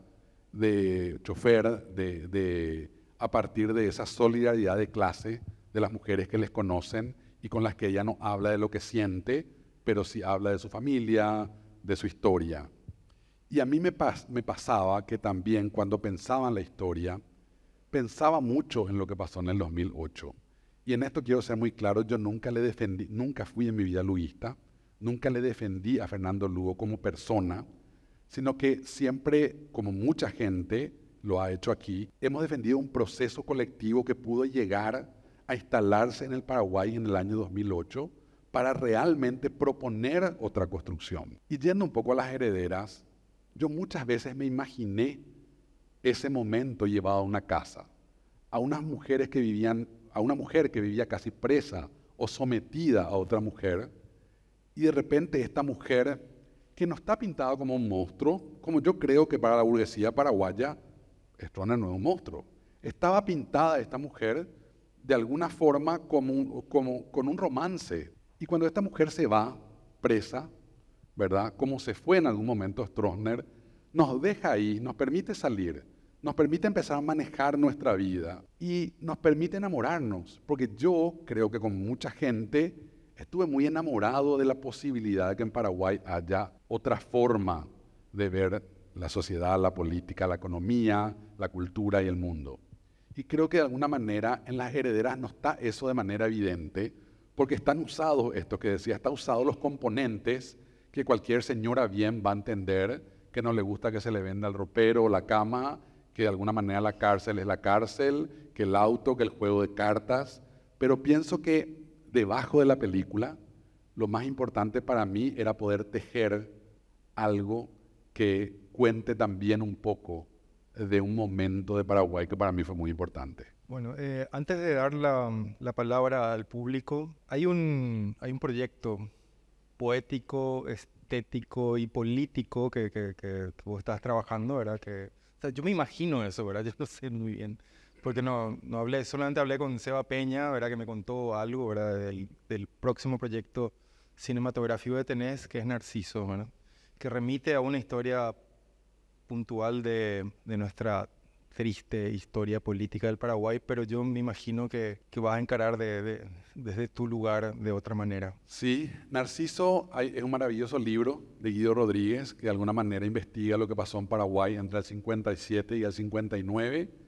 De chofer, de, a partir de esa solidaridad de clase de las mujeres que les conocen y con las que ella no habla de lo que siente, pero sí habla de su familia, de su historia. Y a mí me, pasaba que también cuando pensaba en la historia, pensaba mucho en lo que pasó en el 2008. Y en esto quiero ser muy claro, yo nunca le defendí, nunca fui en mi vida luguista, nunca le defendí a Fernando Lugo como persona, sino que siempre, como mucha gente lo ha hecho aquí, hemos defendido un proceso colectivo que pudo llegar a instalarse en el Paraguay en el año 2008 para realmente proponer otra construcción. Y yendo un poco a las herederas, yo muchas veces me imaginé ese momento llevado a una casa, a unas mujeres que vivían, a una mujer que vivía casi presa o sometida a otra mujer, y de repente esta mujer que no está pintada como un monstruo, como yo creo que para la burguesía paraguaya, Stroessner no es un monstruo. Estaba pintada esta mujer de alguna forma como, con un romance. Y cuando esta mujer se va presa, ¿verdad? Como se fue en algún momento Stroessner, nos deja ahí, nos permite salir, nos permite empezar a manejar nuestra vida y nos permite enamorarnos, porque yo creo que con mucha gente estuve muy enamorado de la posibilidad de que en Paraguay haya otra forma de ver la sociedad, la política, la economía, la cultura y el mundo. Y creo que de alguna manera en las herederas no está eso de manera evidente, porque están usados, estos que decía, están usados los componentes que cualquier señora bien va a entender que no le gusta que se le venda el ropero o la cama, que de alguna manera la cárcel es la cárcel, que el auto, que el juego de cartas. Pero pienso que debajo de la película, lo más importante para mí era poder tejer algo que cuente también un poco de un momento de Paraguay que para mí fue muy importante. Bueno, eh, antes de dar la, palabra al público, hay un, hay un proyecto poético, estético y político que, que, estás trabajando, ¿verdad? Que, yo me imagino eso, ¿verdad? Yo no sé muy bien porque no, no hablé, solamente hablé con Seba Peña, ¿verdad? que me contó algo ¿verdad? Del, próximo proyecto cinematográfico de Tenés, que es Narciso, que remite a una historia puntual de, nuestra triste historia política del Paraguay, pero yo me imagino que, vas a encarar desde tu lugar de otra manera. Sí, Narciso es un maravilloso libro de Guido Rodríguez que de alguna manera investiga lo que pasó en Paraguay entre el 57 y el 59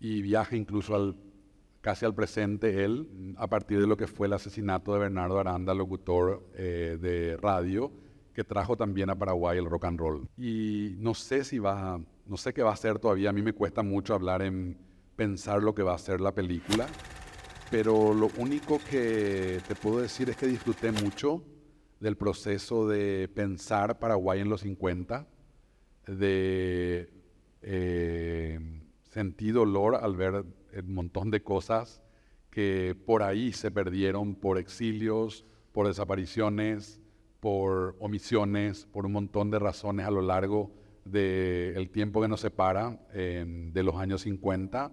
y viaja incluso al, casi al presente él, a partir de lo que fue el asesinato de Bernardo Aranda, locutor eh, de radio, que trajo también a Paraguay el rock and roll. Y no sé si va, no sé qué va a ser todavía, a mí me cuesta mucho hablar en pensar lo que va a ser la película, pero lo único que te puedo decir es que disfruté mucho del proceso de pensar Paraguay en los 50, de... Eh, sentí dolor al ver el montón de cosas que por ahí se perdieron por exilios, por desapariciones, por omisiones, por un montón de razones a lo largo del tiempo que nos separa em, de los años 50.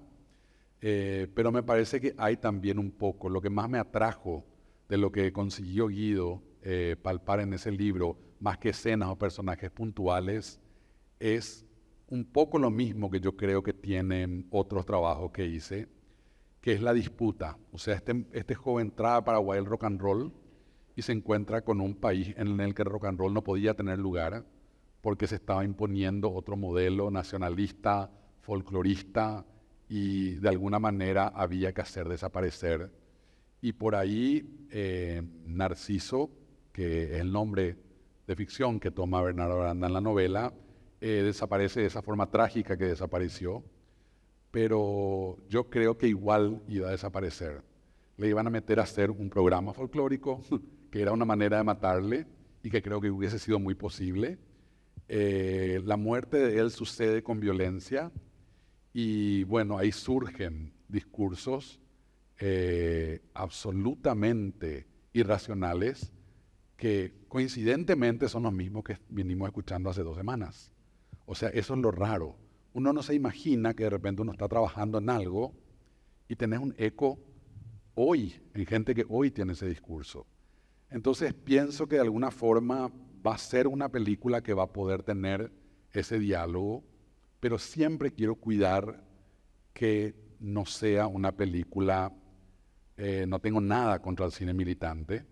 Eh, pero me parece que hay también un poco, lo que más me atrajo de lo que consiguió Guido eh, palpar en ese libro, más que escenas o personajes puntuales, es un poco lo mismo que yo creo que tienen otros trabajos que hice, que es la disputa. O sea, este, este, joven trae a Paraguay el rock and roll y se encuentra con un país en el que el rock and roll no podía tener lugar porque se estaba imponiendo otro modelo nacionalista, folclorista y de alguna manera había que hacer desaparecer. Y por ahí eh, Narciso, que es el nombre de ficción que toma Bernardo Aranda en la novela, eh, desaparece de esa forma trágica que desapareció, pero yo creo que igual iba a desaparecer. Le iban a meter a hacer un programa folclórico, que era una manera de matarle y que creo que hubiese sido muy posible. Eh, la muerte de él sucede con violencia y bueno, ahí surgen discursos eh, absolutamente irracionales que coincidentemente son los mismos que vinimos escuchando hace dos semanas. O sea, eso es lo raro. Uno no se imagina que de repente uno está trabajando en algo y tenés un eco hoy, en gente que hoy tiene ese discurso. Entonces pienso que de alguna forma va a ser una película que va a poder tener ese diálogo, pero siempre quiero cuidar que no sea una película, eh, no tengo nada contra el cine militante,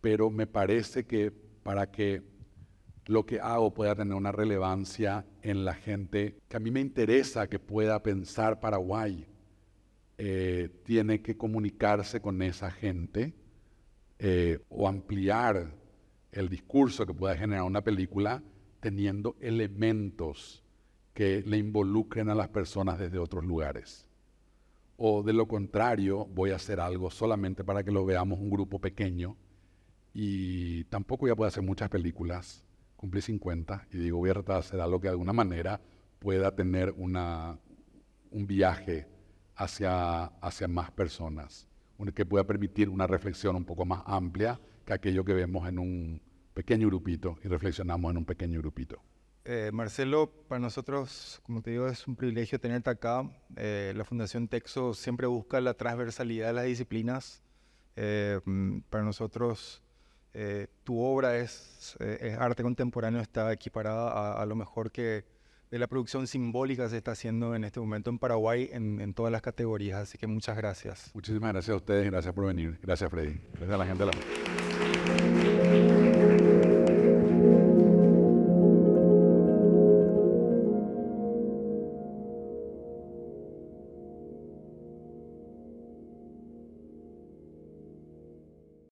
pero me parece que para que lo que hago pueda tener una relevancia en la gente que a mí me interesa que pueda pensar Paraguay. Eh, tiene que comunicarse con esa gente eh, o ampliar el discurso que pueda generar una película teniendo elementos que le involucren a las personas desde otros lugares. O de lo contrario, voy a hacer algo solamente para que lo veamos un grupo pequeño y tampoco ya puedo hacer muchas películas cumplí 50 y digo, voy a tratar de hacer algo que de alguna manera pueda tener una, un viaje hacia, hacia más personas, que pueda permitir una reflexión un poco más amplia que aquello que vemos en un pequeño grupito y reflexionamos en un pequeño grupito. Eh, Marcelo, para nosotros, como te digo, es un privilegio tenerte acá. Eh, la Fundación Texo siempre busca la transversalidad de las disciplinas. Eh, mm, para nosotros eh, tu obra eh, es, arte contemporáneo, está equiparada a, lo mejor que de la producción simbólica se está haciendo en este momento en Paraguay en, todas las categorías. Así que muchas gracias. Muchísimas gracias a ustedes, gracias por venir. Gracias, Freddy. Gracias a la gente. la...